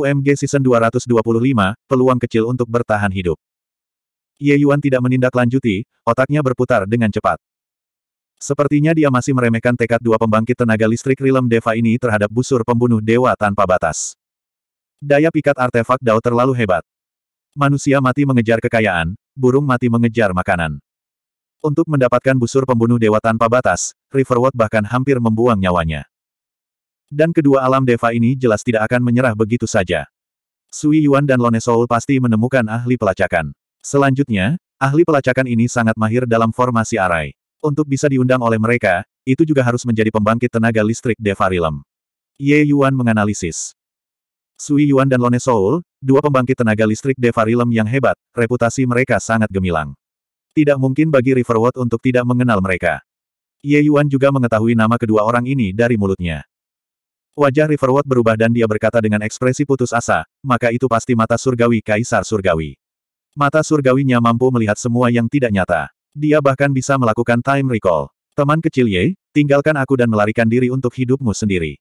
UMG Season 225, peluang kecil untuk bertahan hidup. Ye Yuan tidak menindaklanjuti, otaknya berputar dengan cepat. Sepertinya dia masih meremehkan tekad dua pembangkit tenaga listrik Rilem Deva ini terhadap busur pembunuh dewa tanpa batas. Daya pikat artefak Dao terlalu hebat. Manusia mati mengejar kekayaan, burung mati mengejar makanan. Untuk mendapatkan busur pembunuh dewa tanpa batas, Riverwood bahkan hampir membuang nyawanya. Dan kedua alam Deva ini jelas tidak akan menyerah begitu saja. Sui Yuan dan Lone Soul pasti menemukan ahli pelacakan. Selanjutnya, ahli pelacakan ini sangat mahir dalam formasi arai. Untuk bisa diundang oleh mereka, itu juga harus menjadi pembangkit tenaga listrik Deva Rilem. Ye Yuan menganalisis. Sui Yuan dan Lone Soul, dua pembangkit tenaga listrik Deva Rilem yang hebat, reputasi mereka sangat gemilang. Tidak mungkin bagi Riverwood untuk tidak mengenal mereka. Ye Yuan juga mengetahui nama kedua orang ini dari mulutnya. Wajah Riverwood berubah dan dia berkata dengan ekspresi putus asa, maka itu pasti mata surgawi Kaisar Surgawi. Mata surgawinya mampu melihat semua yang tidak nyata. Dia bahkan bisa melakukan time recall. Teman kecil Ye, tinggalkan aku dan melarikan diri untuk hidupmu sendiri.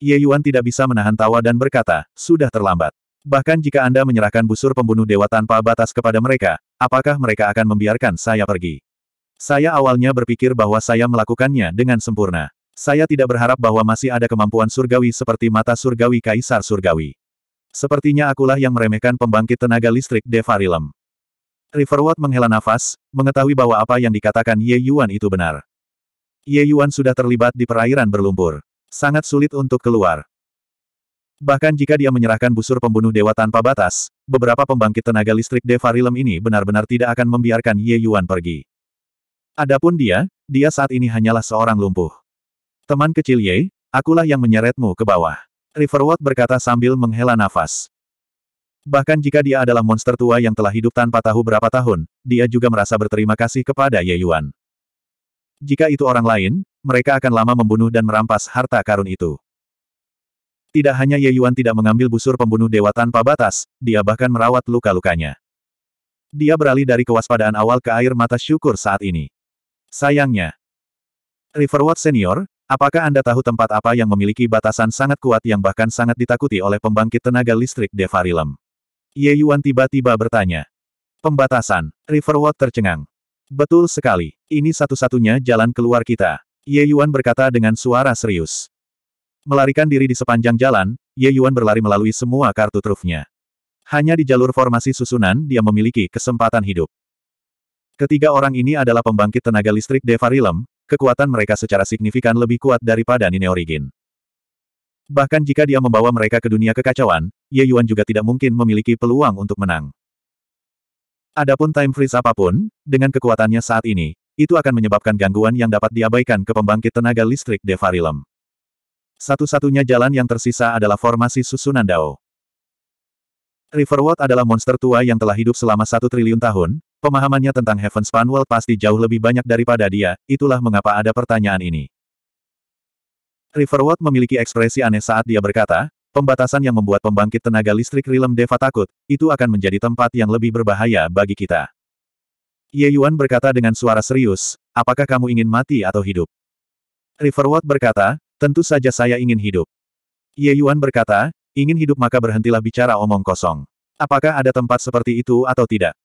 Ye Yuan tidak bisa menahan tawa dan berkata, sudah terlambat. Bahkan jika Anda menyerahkan busur pembunuh dewa tanpa batas kepada mereka, apakah mereka akan membiarkan saya pergi? Saya awalnya berpikir bahwa saya melakukannya dengan sempurna. Saya tidak berharap bahwa masih ada kemampuan surgawi seperti mata surgawi kaisar surgawi. Sepertinya akulah yang meremehkan pembangkit tenaga listrik Devarilem. Riverwood menghela nafas, mengetahui bahwa apa yang dikatakan Ye Yuan itu benar. Ye Yuan sudah terlibat di perairan berlumpur. Sangat sulit untuk keluar. Bahkan jika dia menyerahkan busur pembunuh dewa tanpa batas, beberapa pembangkit tenaga listrik Devarilem ini benar-benar tidak akan membiarkan Ye Yuan pergi. Adapun dia, dia saat ini hanyalah seorang lumpuh. Teman kecil Ye, akulah yang menyeretmu ke bawah. Riverwood berkata sambil menghela nafas. Bahkan jika dia adalah monster tua yang telah hidup tanpa tahu berapa tahun, dia juga merasa berterima kasih kepada Ye Yuan. Jika itu orang lain, mereka akan lama membunuh dan merampas harta karun itu. Tidak hanya Ye Yuan tidak mengambil busur pembunuh dewa tanpa batas, dia bahkan merawat luka-lukanya. Dia beralih dari kewaspadaan awal ke air mata syukur saat ini. Sayangnya, Riverwood Senior, Apakah Anda tahu tempat apa yang memiliki batasan sangat kuat yang bahkan sangat ditakuti oleh pembangkit tenaga listrik Devarilem? Ye Yuan tiba-tiba bertanya. Pembatasan, Riverwalk tercengang. Betul sekali, ini satu-satunya jalan keluar kita. Ye Yuan berkata dengan suara serius. Melarikan diri di sepanjang jalan, Ye Yuan berlari melalui semua kartu trufnya. Hanya di jalur formasi susunan dia memiliki kesempatan hidup. Ketiga orang ini adalah pembangkit tenaga listrik Devarilem, kekuatan mereka secara signifikan lebih kuat daripada Nine Origin. Bahkan jika dia membawa mereka ke dunia kekacauan, Ye Yuan juga tidak mungkin memiliki peluang untuk menang. Adapun time freeze apapun, dengan kekuatannya saat ini, itu akan menyebabkan gangguan yang dapat diabaikan ke pembangkit tenaga listrik Devarilem. Satu-satunya jalan yang tersisa adalah formasi susunan Dao. Riverwood adalah monster tua yang telah hidup selama satu triliun tahun, Pemahamannya tentang Heaven's Panwell pasti jauh lebih banyak daripada dia, itulah mengapa ada pertanyaan ini. Riverwood memiliki ekspresi aneh saat dia berkata, pembatasan yang membuat pembangkit tenaga listrik Rilem Deva takut, itu akan menjadi tempat yang lebih berbahaya bagi kita. Ye Yuan berkata dengan suara serius, apakah kamu ingin mati atau hidup? Riverwood berkata, tentu saja saya ingin hidup. Ye Yuan berkata, ingin hidup maka berhentilah bicara omong kosong. Apakah ada tempat seperti itu atau tidak?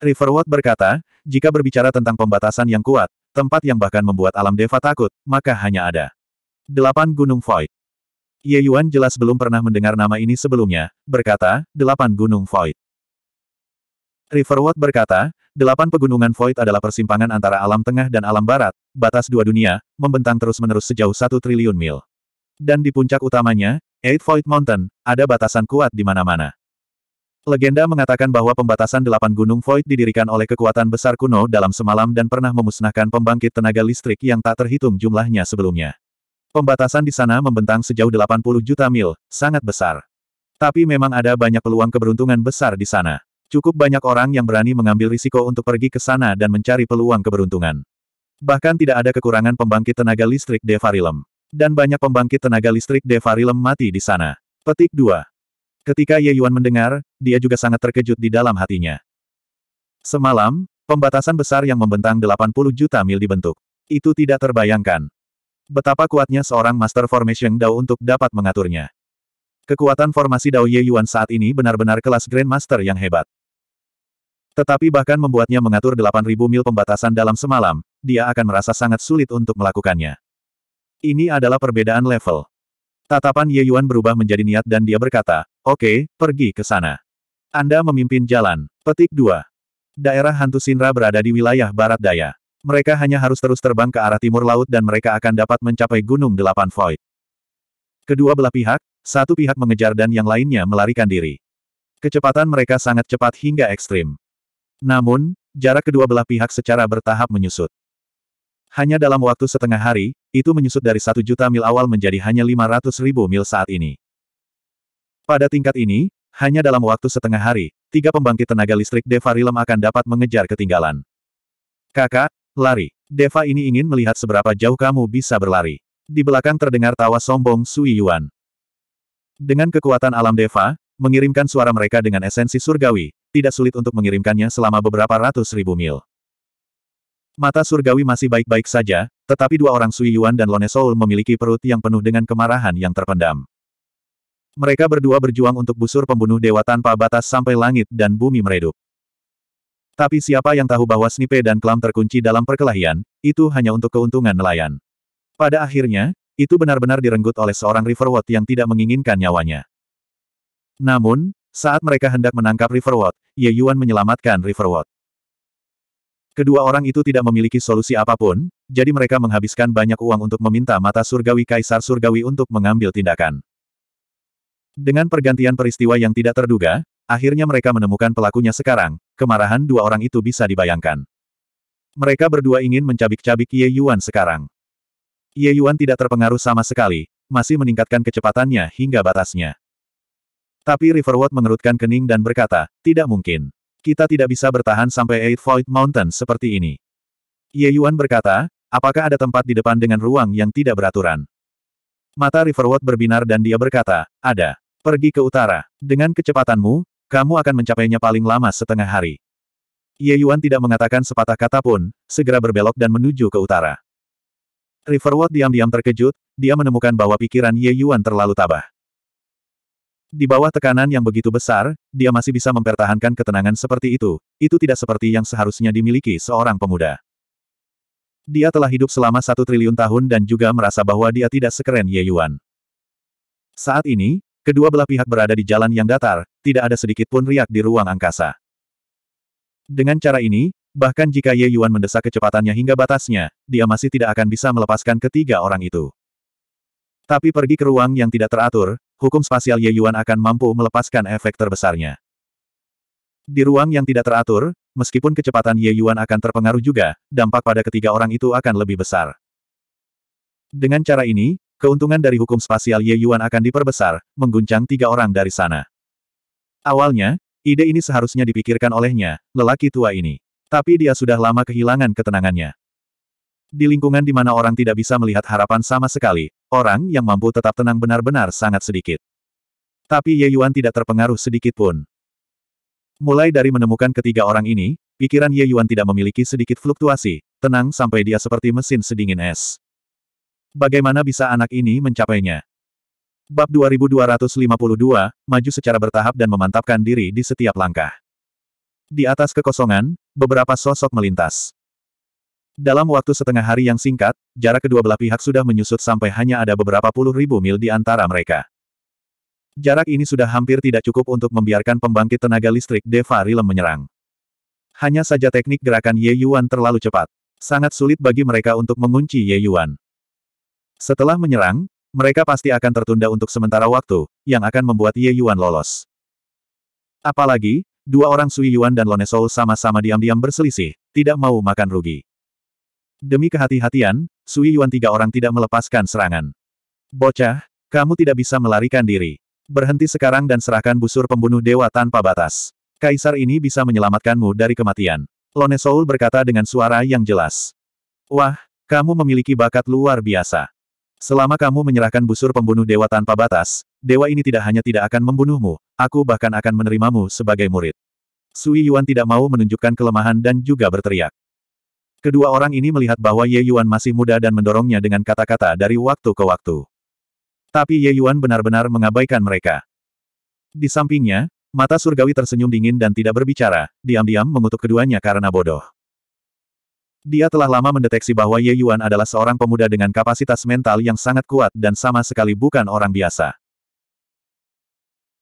Riverwood berkata, jika berbicara tentang pembatasan yang kuat, tempat yang bahkan membuat alam deva takut, maka hanya ada. Delapan Gunung Void Ye Yuan jelas belum pernah mendengar nama ini sebelumnya, berkata, Delapan Gunung Void. Riverwood berkata, delapan pegunungan void adalah persimpangan antara alam tengah dan alam barat, batas dua dunia, membentang terus-menerus sejauh satu triliun mil. Dan di puncak utamanya, Eight Void Mountain, ada batasan kuat di mana-mana. Legenda mengatakan bahwa pembatasan delapan gunung void didirikan oleh kekuatan besar kuno dalam semalam dan pernah memusnahkan pembangkit tenaga listrik yang tak terhitung jumlahnya sebelumnya. Pembatasan di sana membentang sejauh 80 juta mil, sangat besar. Tapi memang ada banyak peluang keberuntungan besar di sana. Cukup banyak orang yang berani mengambil risiko untuk pergi ke sana dan mencari peluang keberuntungan. Bahkan tidak ada kekurangan pembangkit tenaga listrik Devarilem. Dan banyak pembangkit tenaga listrik Devarilem mati di sana. Petik 2. Ketika Ye Yuan mendengar, dia juga sangat terkejut di dalam hatinya. Semalam, pembatasan besar yang membentang 80 juta mil dibentuk. Itu tidak terbayangkan. Betapa kuatnya seorang Master Formation Dao untuk dapat mengaturnya. Kekuatan formasi Dao Ye Yuan saat ini benar-benar kelas Grandmaster yang hebat. Tetapi bahkan membuatnya mengatur 8.000 mil pembatasan dalam semalam, dia akan merasa sangat sulit untuk melakukannya. Ini adalah perbedaan level. Tatapan Ye Yuan berubah menjadi niat dan dia berkata, Oke, pergi ke sana. Anda memimpin jalan. Petik 2. Daerah hantu Sinra berada di wilayah barat daya. Mereka hanya harus terus terbang ke arah timur laut dan mereka akan dapat mencapai Gunung Delapan Void. Kedua belah pihak, satu pihak mengejar dan yang lainnya melarikan diri. Kecepatan mereka sangat cepat hingga ekstrim. Namun, jarak kedua belah pihak secara bertahap menyusut. Hanya dalam waktu setengah hari, itu menyusut dari satu juta mil awal menjadi hanya ratus ribu mil saat ini. Pada tingkat ini, hanya dalam waktu setengah hari, tiga pembangkit tenaga listrik Deva Rilem akan dapat mengejar ketinggalan. Kakak, lari. Deva ini ingin melihat seberapa jauh kamu bisa berlari. Di belakang terdengar tawa sombong Sui Yuan. Dengan kekuatan alam Deva, mengirimkan suara mereka dengan esensi surgawi, tidak sulit untuk mengirimkannya selama beberapa ratus ribu mil. Mata surgawi masih baik-baik saja, tetapi dua orang Sui Yuan dan Lone Soul memiliki perut yang penuh dengan kemarahan yang terpendam. Mereka berdua berjuang untuk busur pembunuh dewa tanpa batas sampai langit dan bumi meredup. Tapi siapa yang tahu bahwa Snipe dan Klam terkunci dalam perkelahian, itu hanya untuk keuntungan nelayan. Pada akhirnya, itu benar-benar direnggut oleh seorang Riverwood yang tidak menginginkan nyawanya. Namun, saat mereka hendak menangkap Riverwood, Ye Yuan menyelamatkan Riverwood. Kedua orang itu tidak memiliki solusi apapun, jadi mereka menghabiskan banyak uang untuk meminta mata surgawi kaisar surgawi untuk mengambil tindakan. Dengan pergantian peristiwa yang tidak terduga, akhirnya mereka menemukan pelakunya sekarang, kemarahan dua orang itu bisa dibayangkan. Mereka berdua ingin mencabik-cabik Ye Yuan sekarang. Ye Yuan tidak terpengaruh sama sekali, masih meningkatkan kecepatannya hingga batasnya. Tapi Riverwood mengerutkan kening dan berkata, tidak mungkin. Kita tidak bisa bertahan sampai Eight Void Mountain seperti ini. Ye Yuan berkata, apakah ada tempat di depan dengan ruang yang tidak beraturan? Mata Riverwood berbinar dan dia berkata, ada. Pergi ke utara. Dengan kecepatanmu, kamu akan mencapainya paling lama setengah hari. Ye Yuan tidak mengatakan sepatah kata pun, segera berbelok dan menuju ke utara. Riverwood diam-diam terkejut, dia menemukan bahwa pikiran Ye Yuan terlalu tabah. Di bawah tekanan yang begitu besar, dia masih bisa mempertahankan ketenangan seperti itu, itu tidak seperti yang seharusnya dimiliki seorang pemuda. Dia telah hidup selama satu triliun tahun dan juga merasa bahwa dia tidak sekeren Ye Yuan. Saat ini, kedua belah pihak berada di jalan yang datar, tidak ada sedikit pun riak di ruang angkasa. Dengan cara ini, bahkan jika Ye Yuan mendesak kecepatannya hingga batasnya, dia masih tidak akan bisa melepaskan ketiga orang itu. Tapi pergi ke ruang yang tidak teratur, hukum spasial Ye Yuan akan mampu melepaskan efek terbesarnya. Di ruang yang tidak teratur, meskipun kecepatan Ye Yuan akan terpengaruh juga, dampak pada ketiga orang itu akan lebih besar. Dengan cara ini, keuntungan dari hukum spasial Ye Yuan akan diperbesar, mengguncang tiga orang dari sana. Awalnya, ide ini seharusnya dipikirkan olehnya, lelaki tua ini. Tapi dia sudah lama kehilangan ketenangannya. Di lingkungan di mana orang tidak bisa melihat harapan sama sekali, orang yang mampu tetap tenang benar-benar sangat sedikit. Tapi Ye Yuan tidak terpengaruh sedikit pun. Mulai dari menemukan ketiga orang ini, pikiran Ye Yuan tidak memiliki sedikit fluktuasi, tenang sampai dia seperti mesin sedingin es. Bagaimana bisa anak ini mencapainya? Bab 2252, maju secara bertahap dan memantapkan diri di setiap langkah. Di atas kekosongan, beberapa sosok melintas. Dalam waktu setengah hari yang singkat, jarak kedua belah pihak sudah menyusut sampai hanya ada beberapa puluh ribu mil di antara mereka. Jarak ini sudah hampir tidak cukup untuk membiarkan pembangkit tenaga listrik Deva Rilem menyerang. Hanya saja teknik gerakan Ye Yuan terlalu cepat. Sangat sulit bagi mereka untuk mengunci Ye Yuan. Setelah menyerang, mereka pasti akan tertunda untuk sementara waktu, yang akan membuat Ye Yuan lolos. Apalagi, dua orang Sui Yuan dan Lone sama-sama diam-diam berselisih, tidak mau makan rugi. Demi kehati-hatian, Sui Yuan tiga orang tidak melepaskan serangan. Bocah, kamu tidak bisa melarikan diri berhenti sekarang dan serahkan busur pembunuh dewa tanpa batas. Kaisar ini bisa menyelamatkanmu dari kematian. Lone Soul berkata dengan suara yang jelas. Wah, kamu memiliki bakat luar biasa. Selama kamu menyerahkan busur pembunuh dewa tanpa batas, dewa ini tidak hanya tidak akan membunuhmu, aku bahkan akan menerimamu sebagai murid. Sui Yuan tidak mau menunjukkan kelemahan dan juga berteriak. Kedua orang ini melihat bahwa Ye Yuan masih muda dan mendorongnya dengan kata-kata dari waktu ke waktu. Tapi Ye Yuan benar-benar mengabaikan mereka. Di sampingnya, mata surgawi tersenyum dingin dan tidak berbicara, diam-diam mengutuk keduanya karena bodoh. Dia telah lama mendeteksi bahwa Ye Yuan adalah seorang pemuda dengan kapasitas mental yang sangat kuat dan sama sekali bukan orang biasa.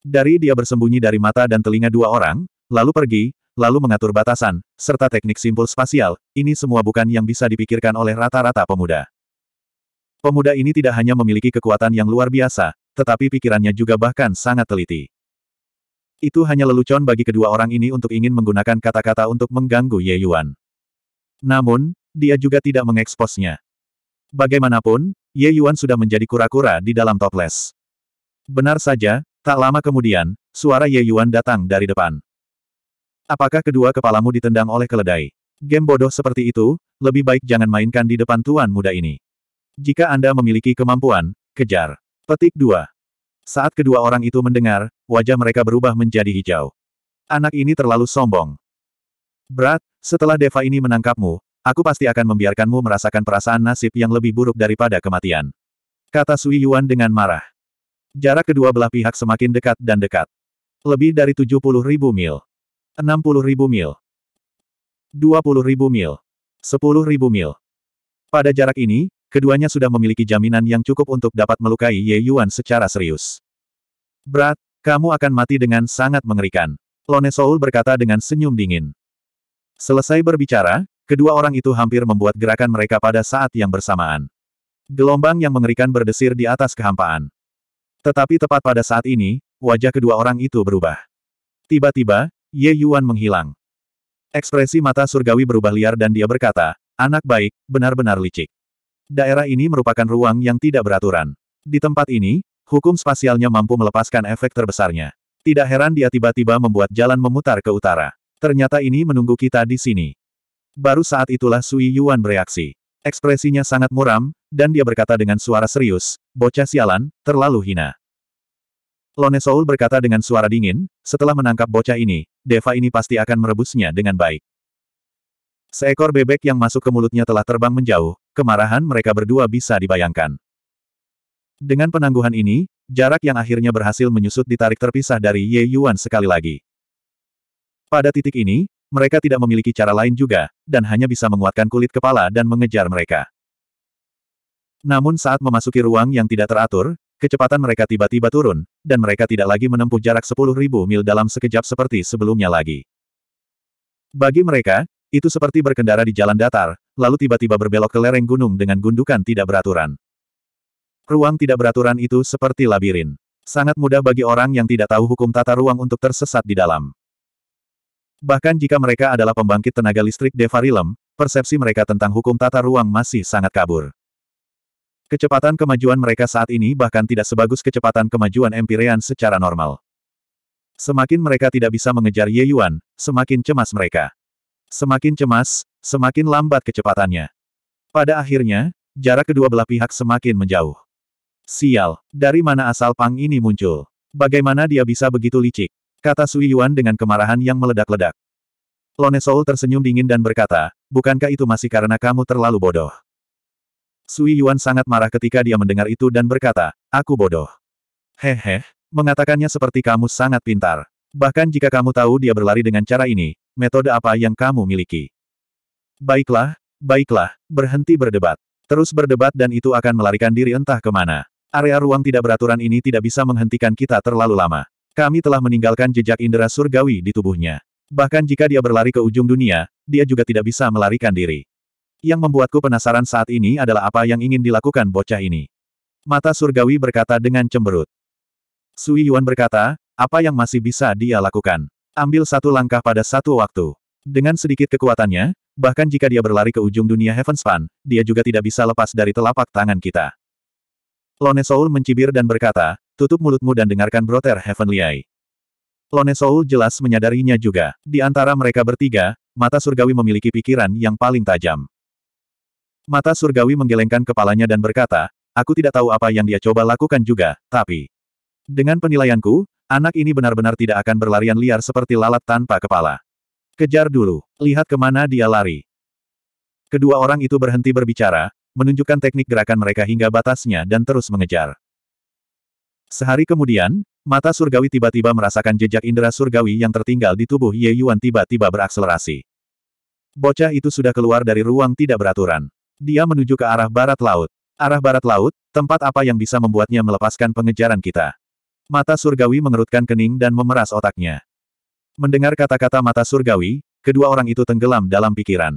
Dari dia bersembunyi dari mata dan telinga dua orang, lalu pergi, lalu mengatur batasan, serta teknik simpul spasial, ini semua bukan yang bisa dipikirkan oleh rata-rata pemuda. Pemuda ini tidak hanya memiliki kekuatan yang luar biasa, tetapi pikirannya juga bahkan sangat teliti. Itu hanya lelucon bagi kedua orang ini untuk ingin menggunakan kata-kata untuk mengganggu Ye Yuan. Namun, dia juga tidak mengeksposnya. Bagaimanapun, Ye Yuan sudah menjadi kura-kura di dalam toples. Benar saja, tak lama kemudian, suara Ye Yuan datang dari depan. Apakah kedua kepalamu ditendang oleh keledai? Game bodoh seperti itu, lebih baik jangan mainkan di depan tuan muda ini. Jika Anda memiliki kemampuan, kejar. Petik 2. Saat kedua orang itu mendengar, wajah mereka berubah menjadi hijau. Anak ini terlalu sombong. Berat, setelah Deva ini menangkapmu, aku pasti akan membiarkanmu merasakan perasaan nasib yang lebih buruk daripada kematian. Kata Sui Yuan dengan marah. Jarak kedua belah pihak semakin dekat dan dekat. Lebih dari 70 ribu mil. 60 ribu mil. 20 ribu mil. 10 ribu mil. Pada jarak ini, Keduanya sudah memiliki jaminan yang cukup untuk dapat melukai Ye Yuan secara serius. Brat, kamu akan mati dengan sangat mengerikan. Lone Soul berkata dengan senyum dingin. Selesai berbicara, kedua orang itu hampir membuat gerakan mereka pada saat yang bersamaan. Gelombang yang mengerikan berdesir di atas kehampaan. Tetapi tepat pada saat ini, wajah kedua orang itu berubah. Tiba-tiba, Ye Yuan menghilang. Ekspresi mata surgawi berubah liar dan dia berkata, anak baik, benar-benar licik. Daerah ini merupakan ruang yang tidak beraturan. Di tempat ini, hukum spasialnya mampu melepaskan efek terbesarnya. Tidak heran dia tiba-tiba membuat jalan memutar ke utara. Ternyata ini menunggu kita di sini. Baru saat itulah Sui Yuan bereaksi. Ekspresinya sangat muram, dan dia berkata dengan suara serius, bocah sialan, terlalu hina. Lone Soul berkata dengan suara dingin, setelah menangkap bocah ini, Deva ini pasti akan merebusnya dengan baik. Seekor bebek yang masuk ke mulutnya telah terbang menjauh, kemarahan mereka berdua bisa dibayangkan. Dengan penangguhan ini, jarak yang akhirnya berhasil menyusut ditarik terpisah dari Ye Yuan sekali lagi. Pada titik ini, mereka tidak memiliki cara lain juga, dan hanya bisa menguatkan kulit kepala dan mengejar mereka. Namun saat memasuki ruang yang tidak teratur, kecepatan mereka tiba-tiba turun, dan mereka tidak lagi menempuh jarak 10.000 mil dalam sekejap seperti sebelumnya lagi. Bagi mereka, itu seperti berkendara di jalan datar, lalu tiba-tiba berbelok ke lereng gunung dengan gundukan tidak beraturan. Ruang tidak beraturan itu seperti labirin. Sangat mudah bagi orang yang tidak tahu hukum tata ruang untuk tersesat di dalam. Bahkan jika mereka adalah pembangkit tenaga listrik Devarilem, persepsi mereka tentang hukum tata ruang masih sangat kabur. Kecepatan kemajuan mereka saat ini bahkan tidak sebagus kecepatan kemajuan Empyrean secara normal. Semakin mereka tidak bisa mengejar Ye Yuan, semakin cemas mereka. Semakin cemas, semakin lambat kecepatannya. Pada akhirnya, jarak kedua belah pihak semakin menjauh. Sial, dari mana asal Pang ini muncul? Bagaimana dia bisa begitu licik? Kata Sui Yuan dengan kemarahan yang meledak-ledak. Lone Soul tersenyum dingin dan berkata, bukankah itu masih karena kamu terlalu bodoh? Sui Yuan sangat marah ketika dia mendengar itu dan berkata, aku bodoh. Hehe, mengatakannya seperti kamu sangat pintar. Bahkan jika kamu tahu dia berlari dengan cara ini, metode apa yang kamu miliki? Baiklah, baiklah, berhenti berdebat. Terus berdebat dan itu akan melarikan diri entah kemana. Area ruang tidak beraturan ini tidak bisa menghentikan kita terlalu lama. Kami telah meninggalkan jejak indera surgawi di tubuhnya. Bahkan jika dia berlari ke ujung dunia, dia juga tidak bisa melarikan diri. Yang membuatku penasaran saat ini adalah apa yang ingin dilakukan bocah ini. Mata surgawi berkata dengan cemberut. Sui Yuan berkata, apa yang masih bisa dia lakukan? Ambil satu langkah pada satu waktu. Dengan sedikit kekuatannya, bahkan jika dia berlari ke ujung dunia Heavenspan, dia juga tidak bisa lepas dari telapak tangan kita. Lone Soul mencibir dan berkata, tutup mulutmu dan dengarkan Brother Heavenly Eye. Lone Soul jelas menyadarinya juga. Di antara mereka bertiga, mata surgawi memiliki pikiran yang paling tajam. Mata surgawi menggelengkan kepalanya dan berkata, aku tidak tahu apa yang dia coba lakukan juga, tapi... Dengan penilaianku, Anak ini benar-benar tidak akan berlarian liar seperti lalat tanpa kepala. Kejar dulu, lihat kemana dia lari. Kedua orang itu berhenti berbicara, menunjukkan teknik gerakan mereka hingga batasnya dan terus mengejar. Sehari kemudian, mata surgawi tiba-tiba merasakan jejak indera surgawi yang tertinggal di tubuh Ye Yuan tiba-tiba berakselerasi. Bocah itu sudah keluar dari ruang tidak beraturan. Dia menuju ke arah barat laut. Arah barat laut, tempat apa yang bisa membuatnya melepaskan pengejaran kita. Mata surgawi mengerutkan kening dan memeras otaknya. Mendengar kata-kata mata surgawi, kedua orang itu tenggelam dalam pikiran.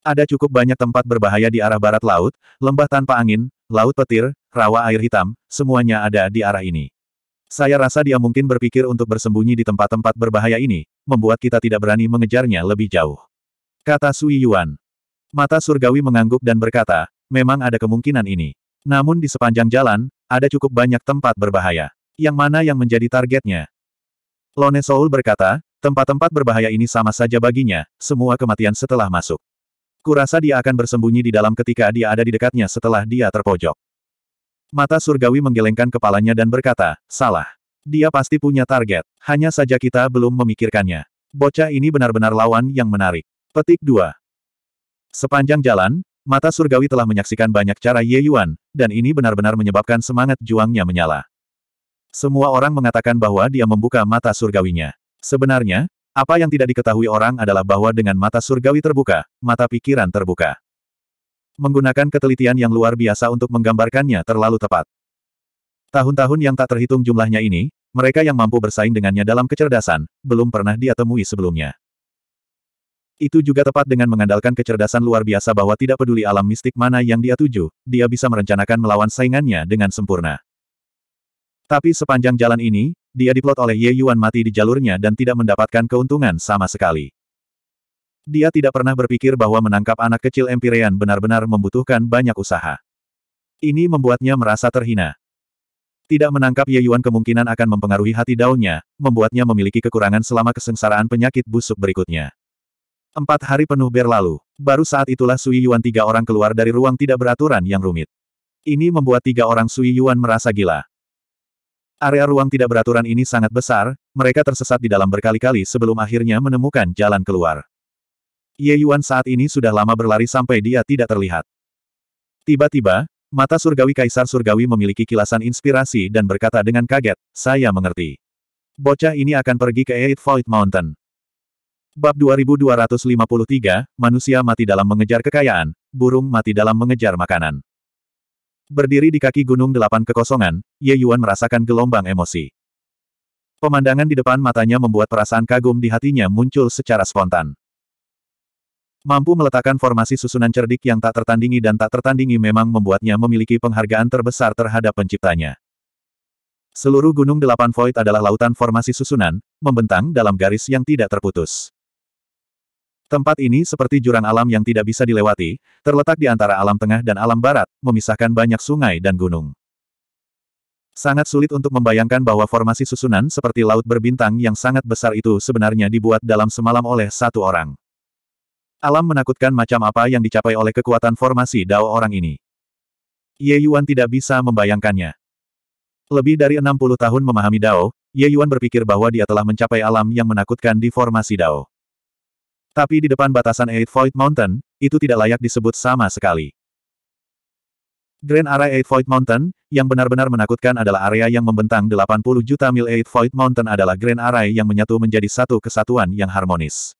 Ada cukup banyak tempat berbahaya di arah barat laut, lembah tanpa angin, laut petir, rawa air hitam, semuanya ada di arah ini. Saya rasa dia mungkin berpikir untuk bersembunyi di tempat-tempat berbahaya ini, membuat kita tidak berani mengejarnya lebih jauh. Kata Sui Yuan. Mata surgawi mengangguk dan berkata, memang ada kemungkinan ini. Namun di sepanjang jalan, ada cukup banyak tempat berbahaya. Yang mana yang menjadi targetnya? Lone Soul berkata, tempat-tempat berbahaya ini sama saja baginya, semua kematian setelah masuk. Kurasa dia akan bersembunyi di dalam ketika dia ada di dekatnya setelah dia terpojok. Mata surgawi menggelengkan kepalanya dan berkata, salah. Dia pasti punya target, hanya saja kita belum memikirkannya. Bocah ini benar-benar lawan yang menarik. Petik 2. Sepanjang jalan, Mata surgawi telah menyaksikan banyak cara Ye Yuan, dan ini benar-benar menyebabkan semangat juangnya menyala. Semua orang mengatakan bahwa dia membuka mata surgawinya. Sebenarnya, apa yang tidak diketahui orang adalah bahwa dengan mata surgawi terbuka, mata pikiran terbuka. Menggunakan ketelitian yang luar biasa untuk menggambarkannya terlalu tepat. Tahun-tahun yang tak terhitung jumlahnya ini, mereka yang mampu bersaing dengannya dalam kecerdasan, belum pernah dia temui sebelumnya. Itu juga tepat dengan mengandalkan kecerdasan luar biasa bahwa tidak peduli alam mistik mana yang dia tuju, dia bisa merencanakan melawan saingannya dengan sempurna. Tapi sepanjang jalan ini, dia diplot oleh Ye Yuan mati di jalurnya dan tidak mendapatkan keuntungan sama sekali. Dia tidak pernah berpikir bahwa menangkap anak kecil Empyrean benar-benar membutuhkan banyak usaha. Ini membuatnya merasa terhina. Tidak menangkap Ye Yuan kemungkinan akan mempengaruhi hati daunnya, membuatnya memiliki kekurangan selama kesengsaraan penyakit busuk berikutnya. Empat hari penuh berlalu, baru saat itulah Sui Yuan tiga orang keluar dari ruang tidak beraturan yang rumit. Ini membuat tiga orang Sui Yuan merasa gila. Area ruang tidak beraturan ini sangat besar, mereka tersesat di dalam berkali-kali sebelum akhirnya menemukan jalan keluar. Ye Yuan saat ini sudah lama berlari sampai dia tidak terlihat. Tiba-tiba, mata surgawi Kaisar Surgawi memiliki kilasan inspirasi dan berkata dengan kaget, saya mengerti. Bocah ini akan pergi ke Eight Void Mountain. Bab 2253, manusia mati dalam mengejar kekayaan, burung mati dalam mengejar makanan. Berdiri di kaki gunung delapan kekosongan, Ye Yuan merasakan gelombang emosi. Pemandangan di depan matanya membuat perasaan kagum di hatinya muncul secara spontan. Mampu meletakkan formasi susunan cerdik yang tak tertandingi dan tak tertandingi memang membuatnya memiliki penghargaan terbesar terhadap penciptanya. Seluruh Gunung Delapan Void adalah lautan formasi susunan, membentang dalam garis yang tidak terputus. Tempat ini seperti jurang alam yang tidak bisa dilewati, terletak di antara alam tengah dan alam barat, memisahkan banyak sungai dan gunung. Sangat sulit untuk membayangkan bahwa formasi susunan seperti laut berbintang yang sangat besar itu sebenarnya dibuat dalam semalam oleh satu orang. Alam menakutkan macam apa yang dicapai oleh kekuatan formasi dao orang ini. Ye Yuan tidak bisa membayangkannya. Lebih dari 60 tahun memahami Dao, Ye Yuan berpikir bahwa dia telah mencapai alam yang menakutkan di formasi Dao. Tapi di depan batasan Eight Void Mountain, itu tidak layak disebut sama sekali. Grand Array Eight Void Mountain, yang benar-benar menakutkan adalah area yang membentang 80 juta mil Eight Void Mountain adalah Grand Array yang menyatu menjadi satu kesatuan yang harmonis.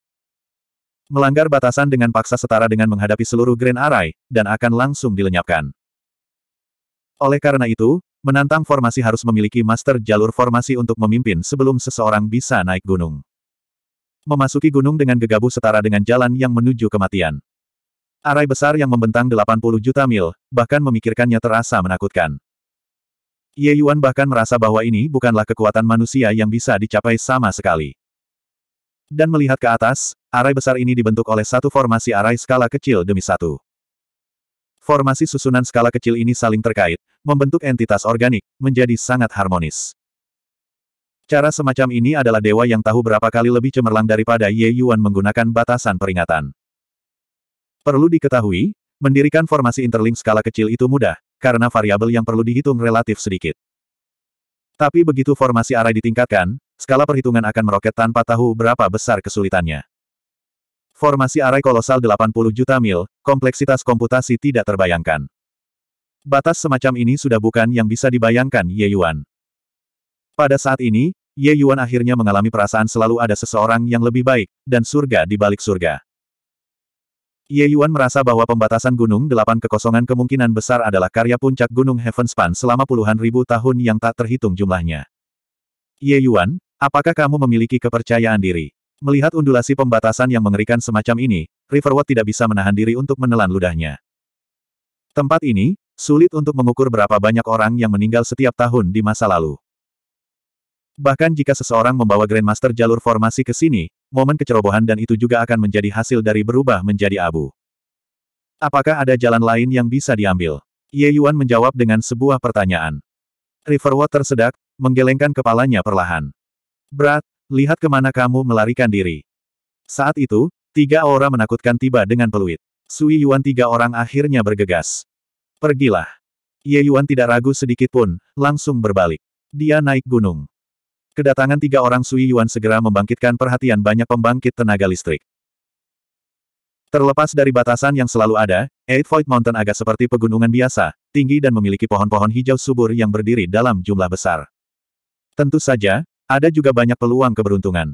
Melanggar batasan dengan paksa setara dengan menghadapi seluruh Grand Array, dan akan langsung dilenyapkan. Oleh karena itu, Menantang formasi harus memiliki master jalur formasi untuk memimpin sebelum seseorang bisa naik gunung. Memasuki gunung dengan gegabah setara dengan jalan yang menuju kematian. Arai besar yang membentang 80 juta mil, bahkan memikirkannya terasa menakutkan. Ye Yuan bahkan merasa bahwa ini bukanlah kekuatan manusia yang bisa dicapai sama sekali. Dan melihat ke atas, arai besar ini dibentuk oleh satu formasi arai skala kecil demi satu. Formasi susunan skala kecil ini saling terkait, membentuk entitas organik, menjadi sangat harmonis. Cara semacam ini adalah dewa yang tahu berapa kali lebih cemerlang daripada Ye Yuan menggunakan batasan peringatan. Perlu diketahui, mendirikan formasi interlink skala kecil itu mudah, karena variabel yang perlu dihitung relatif sedikit. Tapi begitu formasi arai ditingkatkan, skala perhitungan akan meroket tanpa tahu berapa besar kesulitannya. Formasi arai kolosal 80 juta mil, kompleksitas komputasi tidak terbayangkan. Batas semacam ini sudah bukan yang bisa dibayangkan Ye Yuan. Pada saat ini, Ye Yuan akhirnya mengalami perasaan selalu ada seseorang yang lebih baik, dan surga di balik surga. Ye Yuan merasa bahwa pembatasan Gunung Delapan Kekosongan kemungkinan besar adalah karya puncak Gunung Heaven Span selama puluhan ribu tahun yang tak terhitung jumlahnya. Ye Yuan, apakah kamu memiliki kepercayaan diri? Melihat undulasi pembatasan yang mengerikan semacam ini, Riverwood tidak bisa menahan diri untuk menelan ludahnya. Tempat ini, sulit untuk mengukur berapa banyak orang yang meninggal setiap tahun di masa lalu. Bahkan jika seseorang membawa Grandmaster jalur formasi ke sini, momen kecerobohan dan itu juga akan menjadi hasil dari berubah menjadi abu. Apakah ada jalan lain yang bisa diambil? Ye Yuan menjawab dengan sebuah pertanyaan. Riverwater tersedak, menggelengkan kepalanya perlahan. Berat, lihat kemana kamu melarikan diri. Saat itu, tiga aura menakutkan tiba dengan peluit. Sui Yuan tiga orang akhirnya bergegas. Pergilah. Ye Yuan tidak ragu sedikit pun, langsung berbalik. Dia naik gunung. Kedatangan tiga orang Sui Yuan segera membangkitkan perhatian banyak pembangkit tenaga listrik. Terlepas dari batasan yang selalu ada, Eight Void Mountain agak seperti pegunungan biasa, tinggi dan memiliki pohon-pohon hijau subur yang berdiri dalam jumlah besar. Tentu saja, ada juga banyak peluang keberuntungan.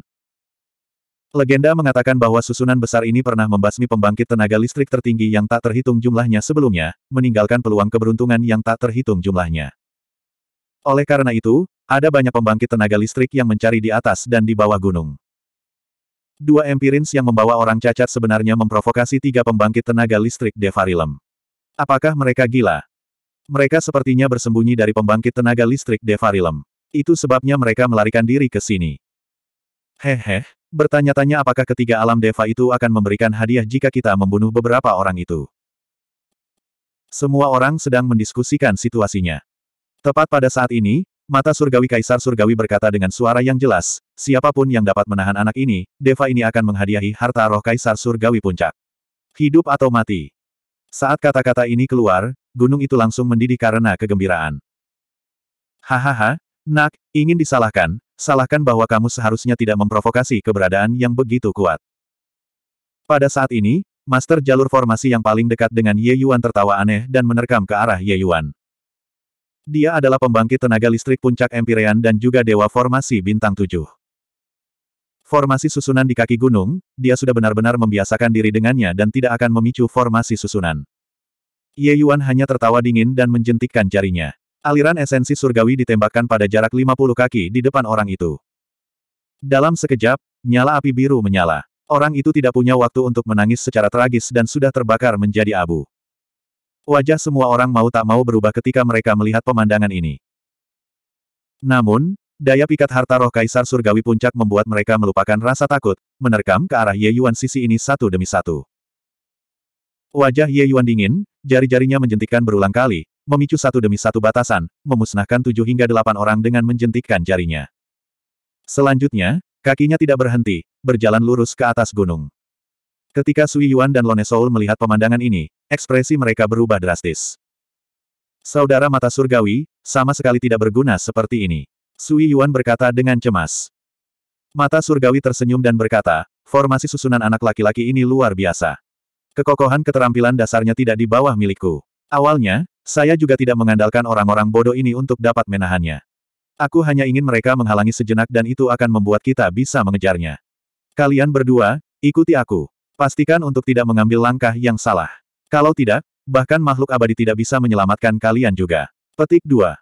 Legenda mengatakan bahwa susunan besar ini pernah membasmi pembangkit tenaga listrik tertinggi yang tak terhitung jumlahnya sebelumnya, meninggalkan peluang keberuntungan yang tak terhitung jumlahnya. Oleh karena itu, ada banyak pembangkit tenaga listrik yang mencari di atas dan di bawah gunung. Dua empirins yang membawa orang cacat sebenarnya memprovokasi tiga pembangkit tenaga listrik Devarilem. Apakah mereka gila? Mereka sepertinya bersembunyi dari pembangkit tenaga listrik Devarilem. Itu sebabnya mereka melarikan diri ke sini. Hehe. bertanya-tanya apakah ketiga alam Deva itu akan memberikan hadiah jika kita membunuh beberapa orang itu. Semua orang sedang mendiskusikan situasinya. Tepat pada saat ini, mata surgawi Kaisar Surgawi berkata dengan suara yang jelas, siapapun yang dapat menahan anak ini, Deva ini akan menghadiahi harta roh Kaisar Surgawi Puncak. Hidup atau mati. Saat kata-kata ini keluar, gunung itu langsung mendidih karena kegembiraan. Hahaha, nak, ingin disalahkan, salahkan bahwa kamu seharusnya tidak memprovokasi keberadaan yang begitu kuat. Pada saat ini, Master jalur formasi yang paling dekat dengan Ye Yuan tertawa aneh dan menerkam ke arah Ye Yuan. Dia adalah pembangkit tenaga listrik puncak Empyrean dan juga dewa formasi bintang tujuh. Formasi susunan di kaki gunung, dia sudah benar-benar membiasakan diri dengannya dan tidak akan memicu formasi susunan. Ye Yuan hanya tertawa dingin dan menjentikkan jarinya. Aliran esensi surgawi ditembakkan pada jarak 50 kaki di depan orang itu. Dalam sekejap, nyala api biru menyala. Orang itu tidak punya waktu untuk menangis secara tragis dan sudah terbakar menjadi abu. Wajah semua orang mau tak mau berubah ketika mereka melihat pemandangan ini. Namun, daya pikat harta roh Kaisar Surgawi Puncak membuat mereka melupakan rasa takut, menerkam ke arah Ye Yuan sisi ini satu demi satu. Wajah Ye Yuan dingin, jari-jarinya menjentikkan berulang kali, memicu satu demi satu batasan, memusnahkan tujuh hingga delapan orang dengan menjentikkan jarinya. Selanjutnya, kakinya tidak berhenti, berjalan lurus ke atas gunung. Ketika Sui Yuan dan Lone Soul melihat pemandangan ini, Ekspresi mereka berubah drastis. Saudara mata surgawi, sama sekali tidak berguna seperti ini. Sui Yuan berkata dengan cemas. Mata surgawi tersenyum dan berkata, formasi susunan anak laki-laki ini luar biasa. Kekokohan keterampilan dasarnya tidak di bawah milikku. Awalnya, saya juga tidak mengandalkan orang-orang bodoh ini untuk dapat menahannya. Aku hanya ingin mereka menghalangi sejenak dan itu akan membuat kita bisa mengejarnya. Kalian berdua, ikuti aku. Pastikan untuk tidak mengambil langkah yang salah. Kalau tidak, bahkan makhluk abadi tidak bisa menyelamatkan kalian juga. Petik 2.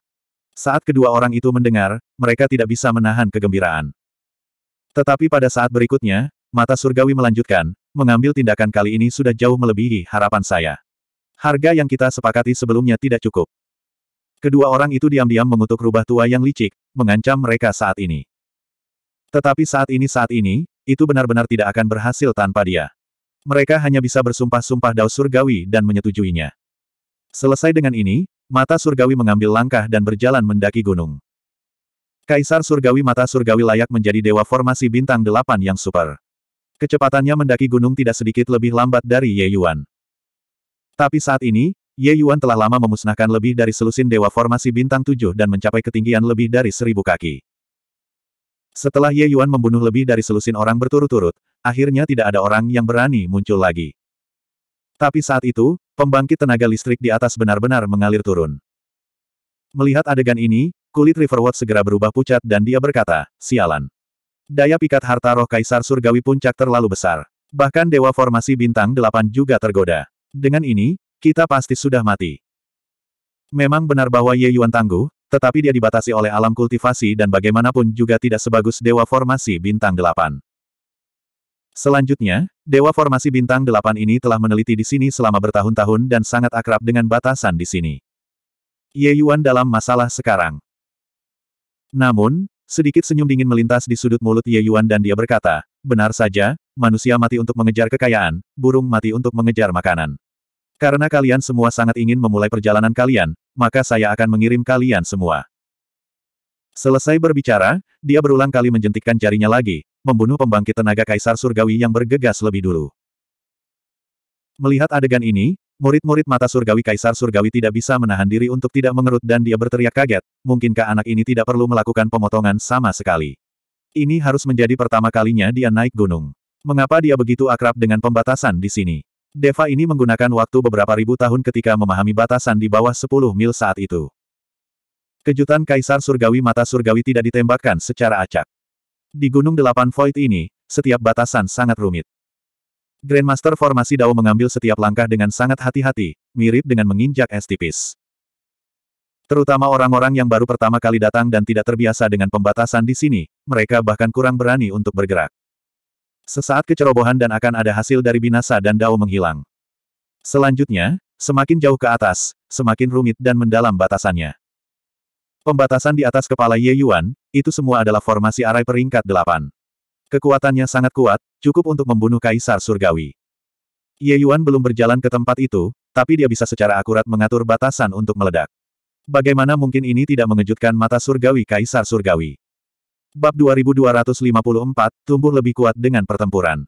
Saat kedua orang itu mendengar, mereka tidak bisa menahan kegembiraan. Tetapi pada saat berikutnya, mata surgawi melanjutkan, mengambil tindakan kali ini sudah jauh melebihi harapan saya. Harga yang kita sepakati sebelumnya tidak cukup. Kedua orang itu diam-diam mengutuk rubah tua yang licik, mengancam mereka saat ini. Tetapi saat ini saat ini, itu benar-benar tidak akan berhasil tanpa dia mereka hanya bisa bersumpah-sumpah Dao Surgawi dan menyetujuinya. Selesai dengan ini, mata Surgawi mengambil langkah dan berjalan mendaki gunung. Kaisar Surgawi mata Surgawi layak menjadi dewa formasi bintang delapan yang super. Kecepatannya mendaki gunung tidak sedikit lebih lambat dari Ye Yuan. Tapi saat ini, Ye Yuan telah lama memusnahkan lebih dari selusin dewa formasi bintang tujuh dan mencapai ketinggian lebih dari seribu kaki. Setelah Ye Yuan membunuh lebih dari selusin orang berturut-turut, akhirnya tidak ada orang yang berani muncul lagi. Tapi saat itu, pembangkit tenaga listrik di atas benar-benar mengalir turun. Melihat adegan ini, kulit Riverwood segera berubah pucat dan dia berkata, sialan. Daya pikat harta roh Kaisar Surgawi Puncak terlalu besar. Bahkan Dewa Formasi Bintang Delapan juga tergoda. Dengan ini, kita pasti sudah mati. Memang benar bahwa Ye Yuan tangguh, tetapi dia dibatasi oleh alam kultivasi dan bagaimanapun juga tidak sebagus Dewa Formasi Bintang Delapan. Selanjutnya, Dewa Formasi Bintang Delapan ini telah meneliti di sini selama bertahun-tahun dan sangat akrab dengan batasan di sini. Ye Yuan dalam masalah sekarang. Namun, sedikit senyum dingin melintas di sudut mulut Ye Yuan dan dia berkata, benar saja, manusia mati untuk mengejar kekayaan, burung mati untuk mengejar makanan. Karena kalian semua sangat ingin memulai perjalanan kalian, maka saya akan mengirim kalian semua. Selesai berbicara, dia berulang kali menjentikkan jarinya lagi, membunuh pembangkit tenaga kaisar surgawi yang bergegas lebih dulu. Melihat adegan ini, murid-murid mata surgawi kaisar surgawi tidak bisa menahan diri untuk tidak mengerut dan dia berteriak kaget, mungkinkah anak ini tidak perlu melakukan pemotongan sama sekali. Ini harus menjadi pertama kalinya dia naik gunung. Mengapa dia begitu akrab dengan pembatasan di sini? Deva ini menggunakan waktu beberapa ribu tahun ketika memahami batasan di bawah 10 mil saat itu. Kejutan Kaisar Surgawi mata Surgawi tidak ditembakkan secara acak. Di Gunung Delapan Void ini, setiap batasan sangat rumit. Grandmaster formasi Dao mengambil setiap langkah dengan sangat hati-hati, mirip dengan menginjak es tipis. Terutama orang-orang yang baru pertama kali datang dan tidak terbiasa dengan pembatasan di sini, mereka bahkan kurang berani untuk bergerak. Sesaat kecerobohan dan akan ada hasil dari binasa dan Dao menghilang. Selanjutnya, semakin jauh ke atas, semakin rumit dan mendalam batasannya. Pembatasan di atas kepala Ye Yuan, itu semua adalah formasi arai peringkat delapan. Kekuatannya sangat kuat, cukup untuk membunuh Kaisar Surgawi. Ye Yuan belum berjalan ke tempat itu, tapi dia bisa secara akurat mengatur batasan untuk meledak. Bagaimana mungkin ini tidak mengejutkan mata Surgawi Kaisar Surgawi? Bab 2254, tumbuh lebih kuat dengan pertempuran.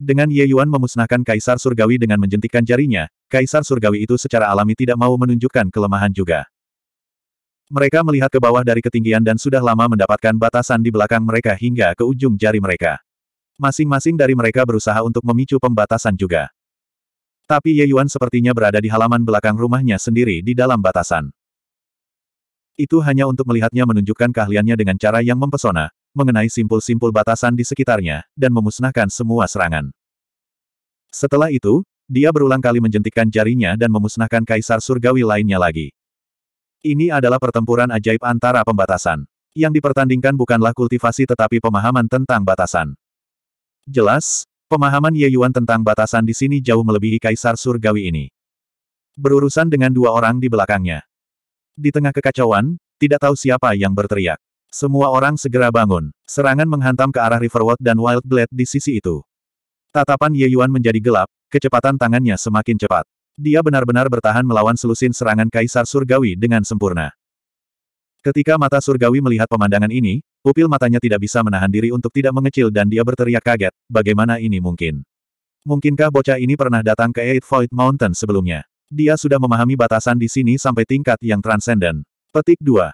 Dengan Ye Yuan memusnahkan Kaisar Surgawi dengan menjentikkan jarinya, Kaisar Surgawi itu secara alami tidak mau menunjukkan kelemahan juga. Mereka melihat ke bawah dari ketinggian dan sudah lama mendapatkan batasan di belakang mereka hingga ke ujung jari mereka. Masing-masing dari mereka berusaha untuk memicu pembatasan juga. Tapi Ye Yuan sepertinya berada di halaman belakang rumahnya sendiri di dalam batasan. Itu hanya untuk melihatnya menunjukkan keahliannya dengan cara yang mempesona, mengenai simpul-simpul batasan di sekitarnya, dan memusnahkan semua serangan. Setelah itu, dia berulang kali menjentikkan jarinya dan memusnahkan kaisar surgawi lainnya lagi. Ini adalah pertempuran ajaib antara pembatasan. Yang dipertandingkan bukanlah kultivasi tetapi pemahaman tentang batasan. Jelas, pemahaman Ye Yuan tentang batasan di sini jauh melebihi kaisar surgawi ini. Berurusan dengan dua orang di belakangnya. Di tengah kekacauan, tidak tahu siapa yang berteriak. Semua orang segera bangun. Serangan menghantam ke arah Riverwood dan Wild Blade di sisi itu. Tatapan Ye Yuan menjadi gelap, kecepatan tangannya semakin cepat. Dia benar-benar bertahan melawan selusin serangan Kaisar Surgawi dengan sempurna. Ketika mata Surgawi melihat pemandangan ini, pupil matanya tidak bisa menahan diri untuk tidak mengecil dan dia berteriak kaget, bagaimana ini mungkin? Mungkinkah bocah ini pernah datang ke Eight Void Mountain sebelumnya? Dia sudah memahami batasan di sini sampai tingkat yang transenden. Petik 2.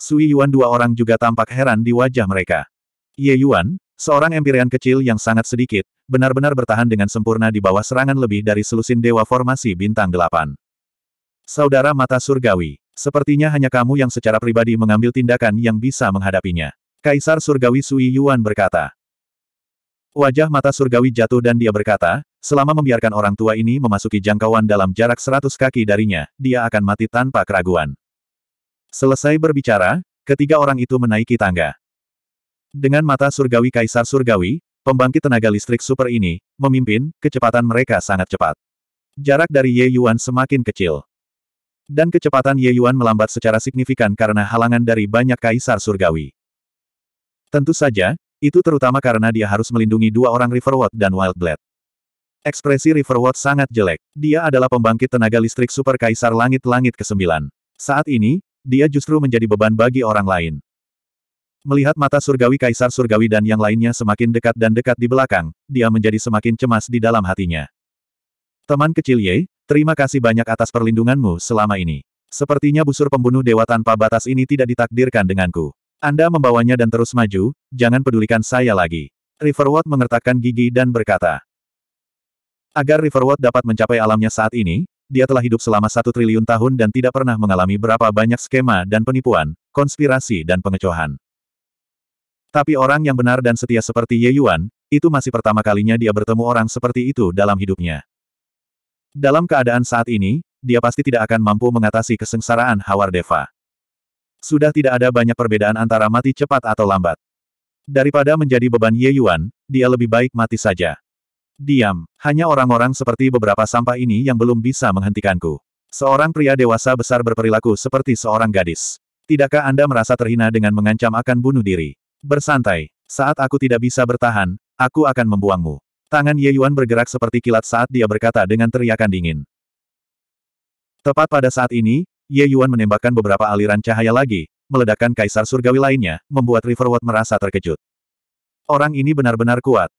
Sui Yuan dua orang juga tampak heran di wajah mereka. Ye Yuan, Seorang empirian kecil yang sangat sedikit, benar-benar bertahan dengan sempurna di bawah serangan lebih dari selusin dewa formasi bintang delapan. Saudara mata surgawi, sepertinya hanya kamu yang secara pribadi mengambil tindakan yang bisa menghadapinya. Kaisar surgawi Sui Yuan berkata. Wajah mata surgawi jatuh dan dia berkata, selama membiarkan orang tua ini memasuki jangkauan dalam jarak seratus kaki darinya, dia akan mati tanpa keraguan. Selesai berbicara, ketiga orang itu menaiki tangga. Dengan mata surgawi kaisar surgawi, pembangkit tenaga listrik super ini, memimpin, kecepatan mereka sangat cepat. Jarak dari Ye Yuan semakin kecil. Dan kecepatan Ye Yuan melambat secara signifikan karena halangan dari banyak kaisar surgawi. Tentu saja, itu terutama karena dia harus melindungi dua orang Riverwood dan Wildblade. Ekspresi Riverwood sangat jelek. Dia adalah pembangkit tenaga listrik super kaisar langit-langit ke-9. Saat ini, dia justru menjadi beban bagi orang lain. Melihat mata surgawi kaisar surgawi dan yang lainnya semakin dekat dan dekat di belakang, dia menjadi semakin cemas di dalam hatinya. Teman kecil Ye, terima kasih banyak atas perlindunganmu selama ini. Sepertinya busur pembunuh dewa tanpa batas ini tidak ditakdirkan denganku. Anda membawanya dan terus maju, jangan pedulikan saya lagi. Riverwood mengertakkan gigi dan berkata. Agar Riverwood dapat mencapai alamnya saat ini, dia telah hidup selama satu triliun tahun dan tidak pernah mengalami berapa banyak skema dan penipuan, konspirasi dan pengecohan. Tapi orang yang benar dan setia seperti Ye Yuan, itu masih pertama kalinya dia bertemu orang seperti itu dalam hidupnya. Dalam keadaan saat ini, dia pasti tidak akan mampu mengatasi kesengsaraan Hawar Deva. Sudah tidak ada banyak perbedaan antara mati cepat atau lambat. Daripada menjadi beban Ye Yuan, dia lebih baik mati saja. Diam, hanya orang-orang seperti beberapa sampah ini yang belum bisa menghentikanku. Seorang pria dewasa besar berperilaku seperti seorang gadis. Tidakkah Anda merasa terhina dengan mengancam akan bunuh diri? Bersantai. Saat aku tidak bisa bertahan, aku akan membuangmu. Tangan Ye Yuan bergerak seperti kilat saat dia berkata dengan teriakan dingin. Tepat pada saat ini, Ye Yuan menembakkan beberapa aliran cahaya lagi, meledakkan kaisar surgawi lainnya, membuat Riverwood merasa terkejut. Orang ini benar-benar kuat.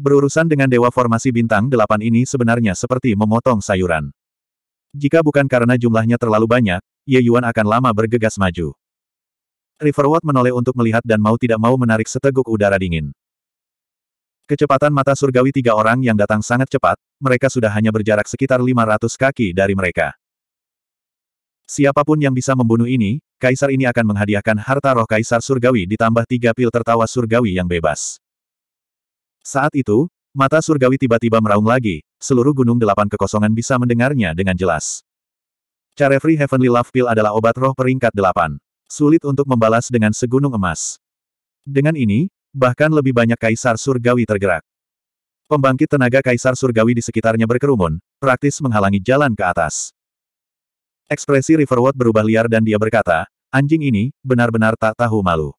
Berurusan dengan dewa formasi bintang delapan ini sebenarnya seperti memotong sayuran. Jika bukan karena jumlahnya terlalu banyak, Ye Yuan akan lama bergegas maju. Riverwood menoleh untuk melihat dan mau tidak mau menarik seteguk udara dingin. Kecepatan mata surgawi tiga orang yang datang sangat cepat, mereka sudah hanya berjarak sekitar 500 kaki dari mereka. Siapapun yang bisa membunuh ini, kaisar ini akan menghadiahkan harta roh kaisar surgawi ditambah tiga pil tertawa surgawi yang bebas. Saat itu, mata surgawi tiba-tiba meraung lagi, seluruh gunung delapan kekosongan bisa mendengarnya dengan jelas. Carefree Heavenly Love Pill adalah obat roh peringkat delapan sulit untuk membalas dengan segunung emas. Dengan ini, bahkan lebih banyak kaisar surgawi tergerak. Pembangkit tenaga kaisar surgawi di sekitarnya berkerumun, praktis menghalangi jalan ke atas. Ekspresi Riverwood berubah liar dan dia berkata, anjing ini, benar-benar tak tahu malu.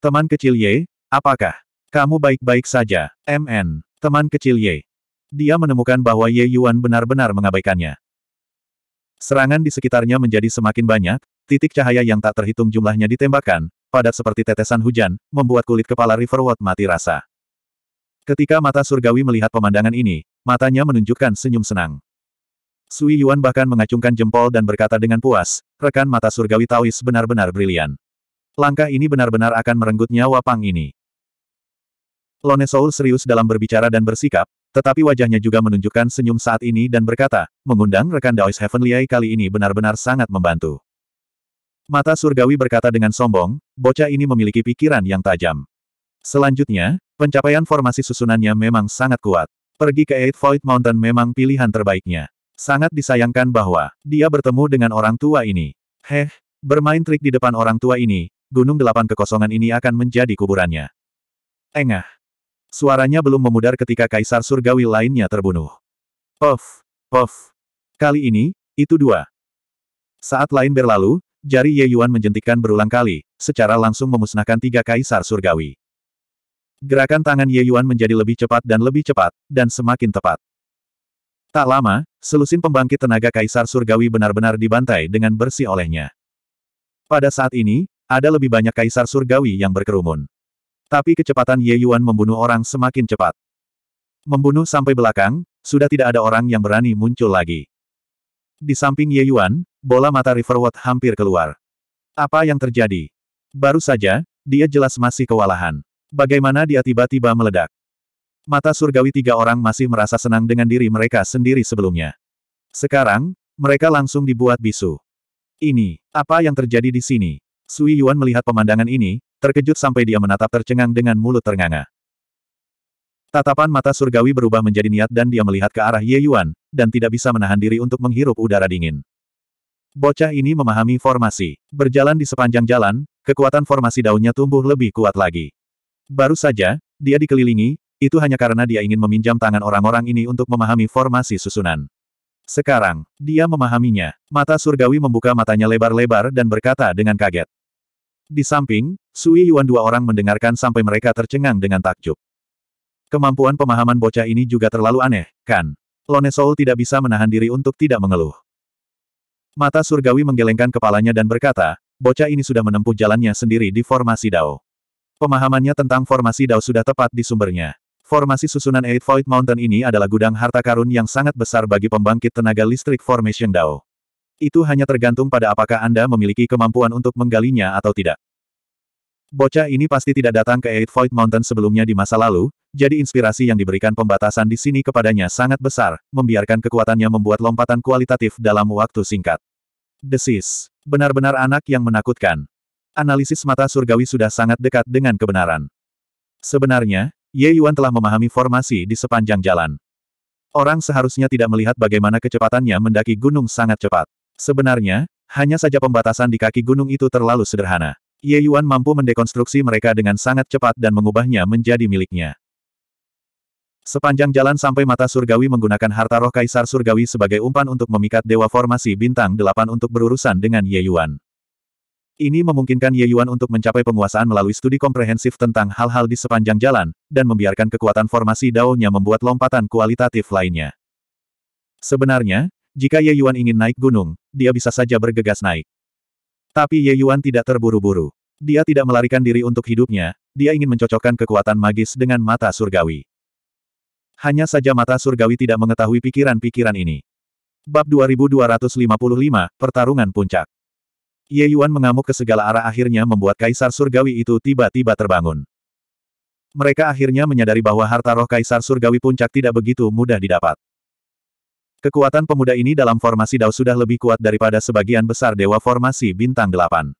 Teman kecil Ye, apakah kamu baik-baik saja, MN, teman kecil Ye? Dia menemukan bahwa Ye Yuan benar-benar mengabaikannya. Serangan di sekitarnya menjadi semakin banyak, Titik cahaya yang tak terhitung jumlahnya ditembakkan, padat seperti tetesan hujan, membuat kulit kepala Riverwood mati rasa. Ketika mata surgawi melihat pemandangan ini, matanya menunjukkan senyum senang. Sui Yuan bahkan mengacungkan jempol dan berkata dengan puas, rekan mata surgawi Taois benar-benar brilian. Langkah ini benar-benar akan merenggut nyawa Pang ini. Lone Soul serius dalam berbicara dan bersikap, tetapi wajahnya juga menunjukkan senyum saat ini dan berkata, mengundang rekan Daois Heavenly Eye kali ini benar-benar sangat membantu. Mata surgawi berkata dengan sombong, bocah ini memiliki pikiran yang tajam. Selanjutnya, pencapaian formasi susunannya memang sangat kuat. Pergi ke Eight Void Mountain memang pilihan terbaiknya. Sangat disayangkan bahwa dia bertemu dengan orang tua ini. Heh, bermain trik di depan orang tua ini, gunung delapan kekosongan ini akan menjadi kuburannya. Engah. Suaranya belum memudar ketika kaisar surgawi lainnya terbunuh. Puff, puff. Kali ini, itu dua. Saat lain berlalu, Jari Ye Yuan menjentikkan berulang kali, secara langsung memusnahkan tiga kaisar surgawi. Gerakan tangan Ye Yuan menjadi lebih cepat dan lebih cepat, dan semakin tepat. Tak lama, selusin pembangkit tenaga kaisar surgawi benar-benar dibantai dengan bersih olehnya. Pada saat ini, ada lebih banyak kaisar surgawi yang berkerumun. Tapi kecepatan Ye Yuan membunuh orang semakin cepat. Membunuh sampai belakang, sudah tidak ada orang yang berani muncul lagi. Di samping Ye Yuan, bola mata Riverwood hampir keluar. Apa yang terjadi? Baru saja, dia jelas masih kewalahan. Bagaimana dia tiba-tiba meledak? Mata surgawi tiga orang masih merasa senang dengan diri mereka sendiri sebelumnya. Sekarang, mereka langsung dibuat bisu. Ini, apa yang terjadi di sini? Sui Yuan melihat pemandangan ini, terkejut sampai dia menatap tercengang dengan mulut ternganga. Tatapan mata surgawi berubah menjadi niat dan dia melihat ke arah Ye Yuan, dan tidak bisa menahan diri untuk menghirup udara dingin. Bocah ini memahami formasi. Berjalan di sepanjang jalan, kekuatan formasi daunnya tumbuh lebih kuat lagi. Baru saja, dia dikelilingi, itu hanya karena dia ingin meminjam tangan orang-orang ini untuk memahami formasi susunan. Sekarang, dia memahaminya. Mata surgawi membuka matanya lebar-lebar dan berkata dengan kaget. Di samping, Sui Yuan dua orang mendengarkan sampai mereka tercengang dengan takjub. Kemampuan pemahaman bocah ini juga terlalu aneh, kan? Lone Soul tidak bisa menahan diri untuk tidak mengeluh. Mata surgawi menggelengkan kepalanya dan berkata, bocah ini sudah menempuh jalannya sendiri di formasi Dao. Pemahamannya tentang formasi Dao sudah tepat di sumbernya. Formasi susunan Eight Void Mountain ini adalah gudang harta karun yang sangat besar bagi pembangkit tenaga listrik Formation Dao. Itu hanya tergantung pada apakah Anda memiliki kemampuan untuk menggalinya atau tidak. Bocah ini pasti tidak datang ke Eight Void Mountain sebelumnya di masa lalu, jadi inspirasi yang diberikan pembatasan di sini kepadanya sangat besar, membiarkan kekuatannya membuat lompatan kualitatif dalam waktu singkat. Desis. Benar-benar anak yang menakutkan. Analisis mata surgawi sudah sangat dekat dengan kebenaran. Sebenarnya, Ye Yuan telah memahami formasi di sepanjang jalan. Orang seharusnya tidak melihat bagaimana kecepatannya mendaki gunung sangat cepat. Sebenarnya, hanya saja pembatasan di kaki gunung itu terlalu sederhana. Ye Yuan mampu mendekonstruksi mereka dengan sangat cepat dan mengubahnya menjadi miliknya. Sepanjang jalan sampai mata surgawi menggunakan harta roh kaisar surgawi sebagai umpan untuk memikat dewa formasi bintang delapan untuk berurusan dengan Ye Yuan. Ini memungkinkan Ye Yuan untuk mencapai penguasaan melalui studi komprehensif tentang hal-hal di sepanjang jalan, dan membiarkan kekuatan formasi daunnya membuat lompatan kualitatif lainnya. Sebenarnya, jika Ye Yuan ingin naik gunung, dia bisa saja bergegas naik. Tapi Ye Yuan tidak terburu-buru. Dia tidak melarikan diri untuk hidupnya, dia ingin mencocokkan kekuatan magis dengan mata surgawi. Hanya saja mata surgawi tidak mengetahui pikiran-pikiran ini. Bab 2255, Pertarungan Puncak Ye Yuan mengamuk ke segala arah akhirnya membuat Kaisar Surgawi itu tiba-tiba terbangun. Mereka akhirnya menyadari bahwa harta roh Kaisar Surgawi Puncak tidak begitu mudah didapat. Kekuatan pemuda ini dalam formasi Dao sudah lebih kuat daripada sebagian besar dewa formasi bintang delapan.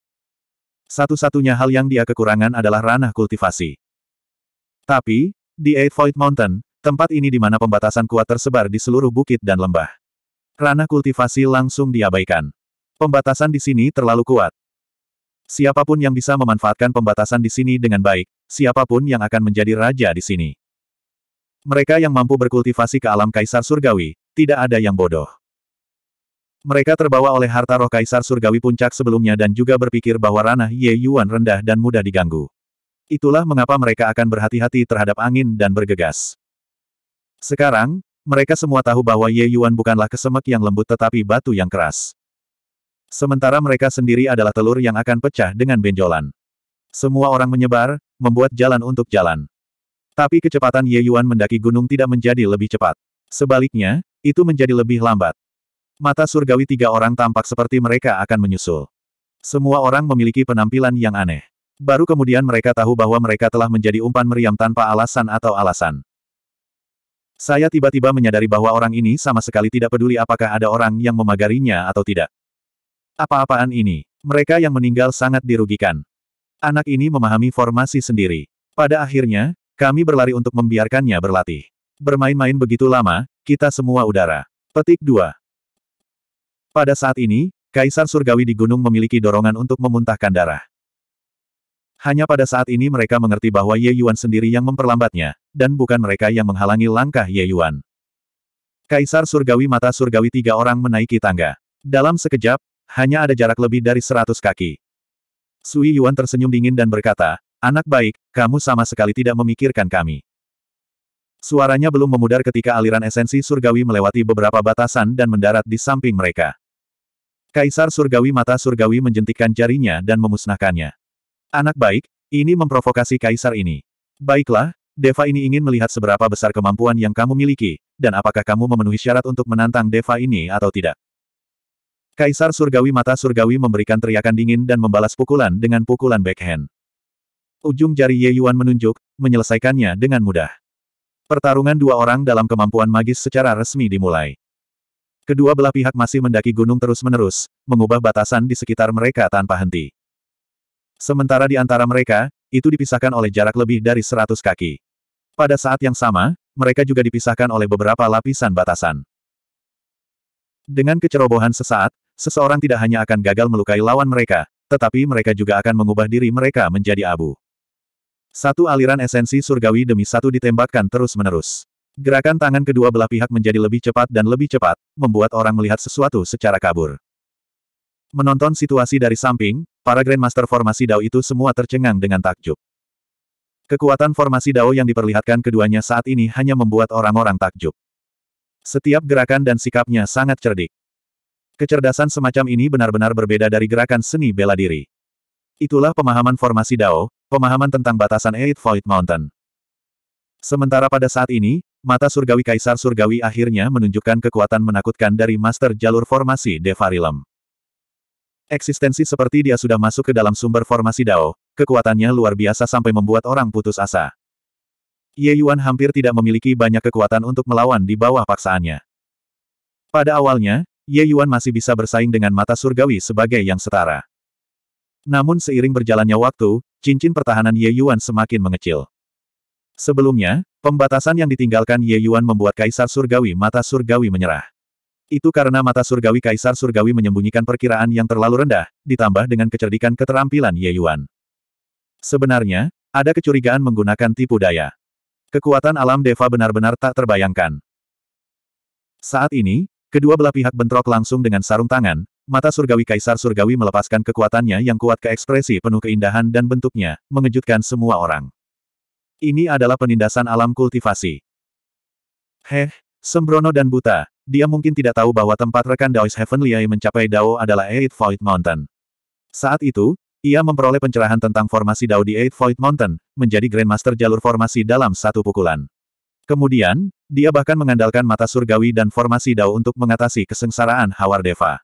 Satu-satunya hal yang dia kekurangan adalah ranah kultivasi. Tapi, di Eight Void Mountain, tempat ini di mana pembatasan kuat tersebar di seluruh bukit dan lembah. Ranah kultivasi langsung diabaikan. Pembatasan di sini terlalu kuat. Siapapun yang bisa memanfaatkan pembatasan di sini dengan baik, siapapun yang akan menjadi raja di sini. Mereka yang mampu berkultivasi ke alam kaisar surgawi, tidak ada yang bodoh. Mereka terbawa oleh harta roh kaisar surgawi puncak sebelumnya dan juga berpikir bahwa ranah Ye Yuan rendah dan mudah diganggu. Itulah mengapa mereka akan berhati-hati terhadap angin dan bergegas. Sekarang, mereka semua tahu bahwa Ye Yuan bukanlah kesemek yang lembut tetapi batu yang keras. Sementara mereka sendiri adalah telur yang akan pecah dengan benjolan. Semua orang menyebar, membuat jalan untuk jalan. Tapi kecepatan Ye Yuan mendaki gunung tidak menjadi lebih cepat. Sebaliknya, itu menjadi lebih lambat. Mata surgawi tiga orang tampak seperti mereka akan menyusul. Semua orang memiliki penampilan yang aneh. Baru kemudian mereka tahu bahwa mereka telah menjadi umpan meriam tanpa alasan atau alasan. Saya tiba-tiba menyadari bahwa orang ini sama sekali tidak peduli apakah ada orang yang memagarinya atau tidak. Apa-apaan ini? Mereka yang meninggal sangat dirugikan. Anak ini memahami formasi sendiri. Pada akhirnya, kami berlari untuk membiarkannya berlatih. Bermain-main begitu lama, kita semua udara. Petik 2. Pada saat ini, Kaisar Surgawi di gunung memiliki dorongan untuk memuntahkan darah. Hanya pada saat ini mereka mengerti bahwa Ye Yuan sendiri yang memperlambatnya, dan bukan mereka yang menghalangi langkah Ye Yuan. Kaisar Surgawi Mata Surgawi tiga orang menaiki tangga. Dalam sekejap, hanya ada jarak lebih dari seratus kaki. Sui Yuan tersenyum dingin dan berkata, Anak baik, kamu sama sekali tidak memikirkan kami. Suaranya belum memudar ketika aliran esensi surgawi melewati beberapa batasan dan mendarat di samping mereka. Kaisar surgawi mata surgawi menjentikkan jarinya dan memusnahkannya. Anak baik, ini memprovokasi kaisar ini. Baiklah, Deva ini ingin melihat seberapa besar kemampuan yang kamu miliki, dan apakah kamu memenuhi syarat untuk menantang Deva ini atau tidak. Kaisar surgawi mata surgawi memberikan teriakan dingin dan membalas pukulan dengan pukulan backhand. Ujung jari Ye Yuan menunjuk, menyelesaikannya dengan mudah. Pertarungan dua orang dalam kemampuan magis secara resmi dimulai. Kedua belah pihak masih mendaki gunung terus-menerus, mengubah batasan di sekitar mereka tanpa henti. Sementara di antara mereka, itu dipisahkan oleh jarak lebih dari seratus kaki. Pada saat yang sama, mereka juga dipisahkan oleh beberapa lapisan batasan. Dengan kecerobohan sesaat, seseorang tidak hanya akan gagal melukai lawan mereka, tetapi mereka juga akan mengubah diri mereka menjadi abu. Satu aliran esensi surgawi demi satu ditembakkan terus-menerus. Gerakan tangan kedua belah pihak menjadi lebih cepat dan lebih cepat, membuat orang melihat sesuatu secara kabur. Menonton situasi dari samping, para Grandmaster formasi Dao itu semua tercengang dengan takjub. Kekuatan formasi Dao yang diperlihatkan keduanya saat ini hanya membuat orang-orang takjub. Setiap gerakan dan sikapnya sangat cerdik. Kecerdasan semacam ini benar-benar berbeda dari gerakan seni bela diri. Itulah pemahaman formasi Dao, Pemahaman tentang batasan Eight Void Mountain. Sementara pada saat ini, mata surgawi Kaisar Surgawi akhirnya menunjukkan kekuatan menakutkan dari master jalur formasi Devarilem. Eksistensi seperti dia sudah masuk ke dalam sumber formasi Dao, kekuatannya luar biasa sampai membuat orang putus asa. Ye Yuan hampir tidak memiliki banyak kekuatan untuk melawan di bawah paksaannya. Pada awalnya, Ye Yuan masih bisa bersaing dengan mata surgawi sebagai yang setara. Namun seiring berjalannya waktu, cincin pertahanan Ye Yuan semakin mengecil. Sebelumnya, pembatasan yang ditinggalkan Ye Yuan membuat Kaisar Surgawi Mata Surgawi menyerah. Itu karena Mata Surgawi Kaisar Surgawi menyembunyikan perkiraan yang terlalu rendah, ditambah dengan kecerdikan keterampilan Ye Yuan. Sebenarnya, ada kecurigaan menggunakan tipu daya. Kekuatan alam Deva benar-benar tak terbayangkan. Saat ini, kedua belah pihak bentrok langsung dengan sarung tangan, Mata surgawi kaisar surgawi melepaskan kekuatannya yang kuat ke ekspresi penuh keindahan dan bentuknya, mengejutkan semua orang. Ini adalah penindasan alam kultivasi. Heh, sembrono dan buta, dia mungkin tidak tahu bahwa tempat rekan Daois Heavenly Eye mencapai Dao adalah Eight Void Mountain. Saat itu, ia memperoleh pencerahan tentang formasi Dao di Eight Void Mountain, menjadi Grandmaster jalur formasi dalam satu pukulan. Kemudian, dia bahkan mengandalkan mata surgawi dan formasi Dao untuk mengatasi kesengsaraan Hawar Deva.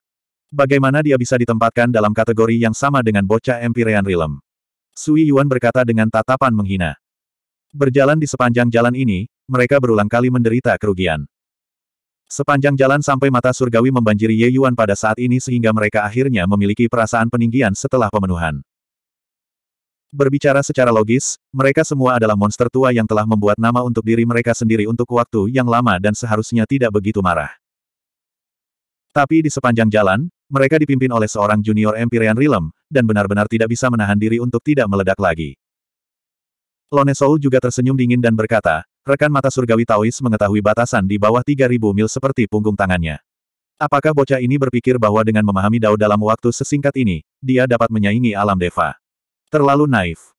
Bagaimana dia bisa ditempatkan dalam kategori yang sama dengan bocah Empyrean Realm? Sui Yuan berkata dengan tatapan menghina. Berjalan di sepanjang jalan ini, mereka berulang kali menderita kerugian. Sepanjang jalan sampai mata surgawi membanjiri Ye Yuan pada saat ini sehingga mereka akhirnya memiliki perasaan peninggian setelah pemenuhan. Berbicara secara logis, mereka semua adalah monster tua yang telah membuat nama untuk diri mereka sendiri untuk waktu yang lama dan seharusnya tidak begitu marah. Tapi di sepanjang jalan, mereka dipimpin oleh seorang junior Empyrean Realm, dan benar-benar tidak bisa menahan diri untuk tidak meledak lagi. Lone Soul juga tersenyum dingin dan berkata, rekan mata surgawi Taois mengetahui batasan di bawah 3000 mil seperti punggung tangannya. Apakah bocah ini berpikir bahwa dengan memahami Dao dalam waktu sesingkat ini, dia dapat menyaingi alam Deva? Terlalu naif.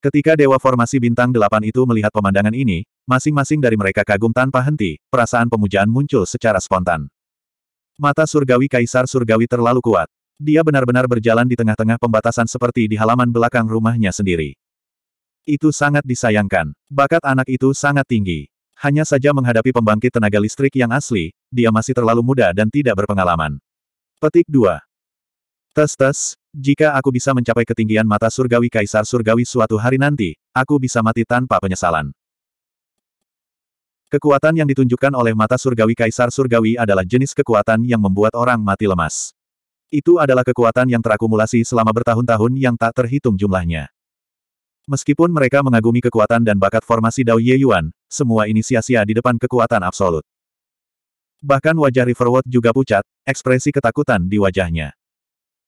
Ketika Dewa Formasi Bintang Delapan itu melihat pemandangan ini, masing-masing dari mereka kagum tanpa henti, perasaan pemujaan muncul secara spontan. Mata surgawi kaisar surgawi terlalu kuat. Dia benar-benar berjalan di tengah-tengah pembatasan seperti di halaman belakang rumahnya sendiri. Itu sangat disayangkan. Bakat anak itu sangat tinggi. Hanya saja menghadapi pembangkit tenaga listrik yang asli, dia masih terlalu muda dan tidak berpengalaman. Petik 2. Tes-tes, jika aku bisa mencapai ketinggian mata surgawi kaisar surgawi suatu hari nanti, aku bisa mati tanpa penyesalan. Kekuatan yang ditunjukkan oleh mata surgawi kaisar surgawi adalah jenis kekuatan yang membuat orang mati lemas. Itu adalah kekuatan yang terakumulasi selama bertahun-tahun yang tak terhitung jumlahnya. Meskipun mereka mengagumi kekuatan dan bakat formasi Dao Ye Yuan, semua ini sia-sia di depan kekuatan absolut. Bahkan wajah Riverwood juga pucat, ekspresi ketakutan di wajahnya.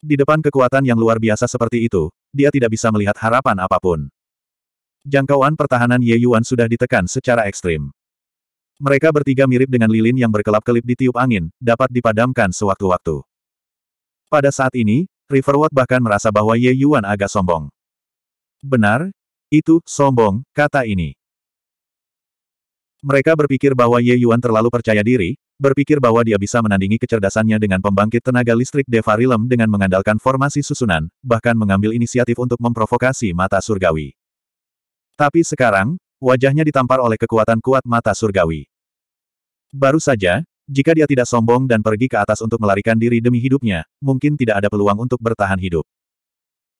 Di depan kekuatan yang luar biasa seperti itu, dia tidak bisa melihat harapan apapun. Jangkauan pertahanan Ye Yuan sudah ditekan secara ekstrim. Mereka bertiga mirip dengan lilin yang berkelap-kelip di tiup angin, dapat dipadamkan sewaktu-waktu. Pada saat ini, Riverwood bahkan merasa bahwa Ye Yuan agak sombong. Benar, itu sombong, kata ini. Mereka berpikir bahwa Ye Yuan terlalu percaya diri, berpikir bahwa dia bisa menandingi kecerdasannya dengan pembangkit tenaga listrik Devarilem dengan mengandalkan formasi susunan, bahkan mengambil inisiatif untuk memprovokasi mata surgawi. Tapi sekarang, wajahnya ditampar oleh kekuatan kuat mata surgawi. Baru saja, jika dia tidak sombong dan pergi ke atas untuk melarikan diri demi hidupnya, mungkin tidak ada peluang untuk bertahan hidup.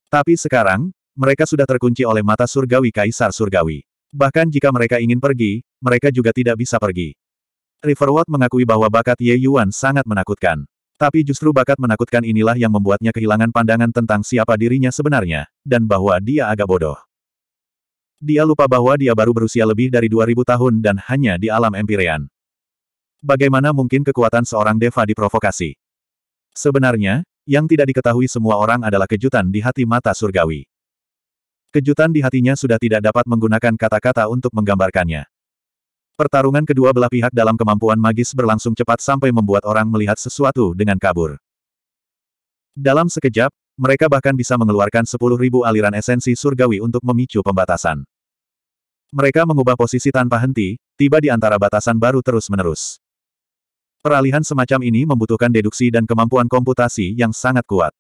Tapi sekarang, mereka sudah terkunci oleh mata surgawi Kaisar Surgawi. Bahkan jika mereka ingin pergi, mereka juga tidak bisa pergi. Riverwood mengakui bahwa bakat Ye Yuan sangat menakutkan. Tapi justru bakat menakutkan inilah yang membuatnya kehilangan pandangan tentang siapa dirinya sebenarnya, dan bahwa dia agak bodoh. Dia lupa bahwa dia baru berusia lebih dari 2000 tahun dan hanya di alam empirean. Bagaimana mungkin kekuatan seorang Deva diprovokasi? Sebenarnya, yang tidak diketahui semua orang adalah kejutan di hati mata surgawi. Kejutan di hatinya sudah tidak dapat menggunakan kata-kata untuk menggambarkannya. Pertarungan kedua belah pihak dalam kemampuan magis berlangsung cepat sampai membuat orang melihat sesuatu dengan kabur. Dalam sekejap, mereka bahkan bisa mengeluarkan 10.000 aliran esensi surgawi untuk memicu pembatasan. Mereka mengubah posisi tanpa henti, tiba di antara batasan baru terus-menerus. Peralihan semacam ini membutuhkan deduksi dan kemampuan komputasi yang sangat kuat.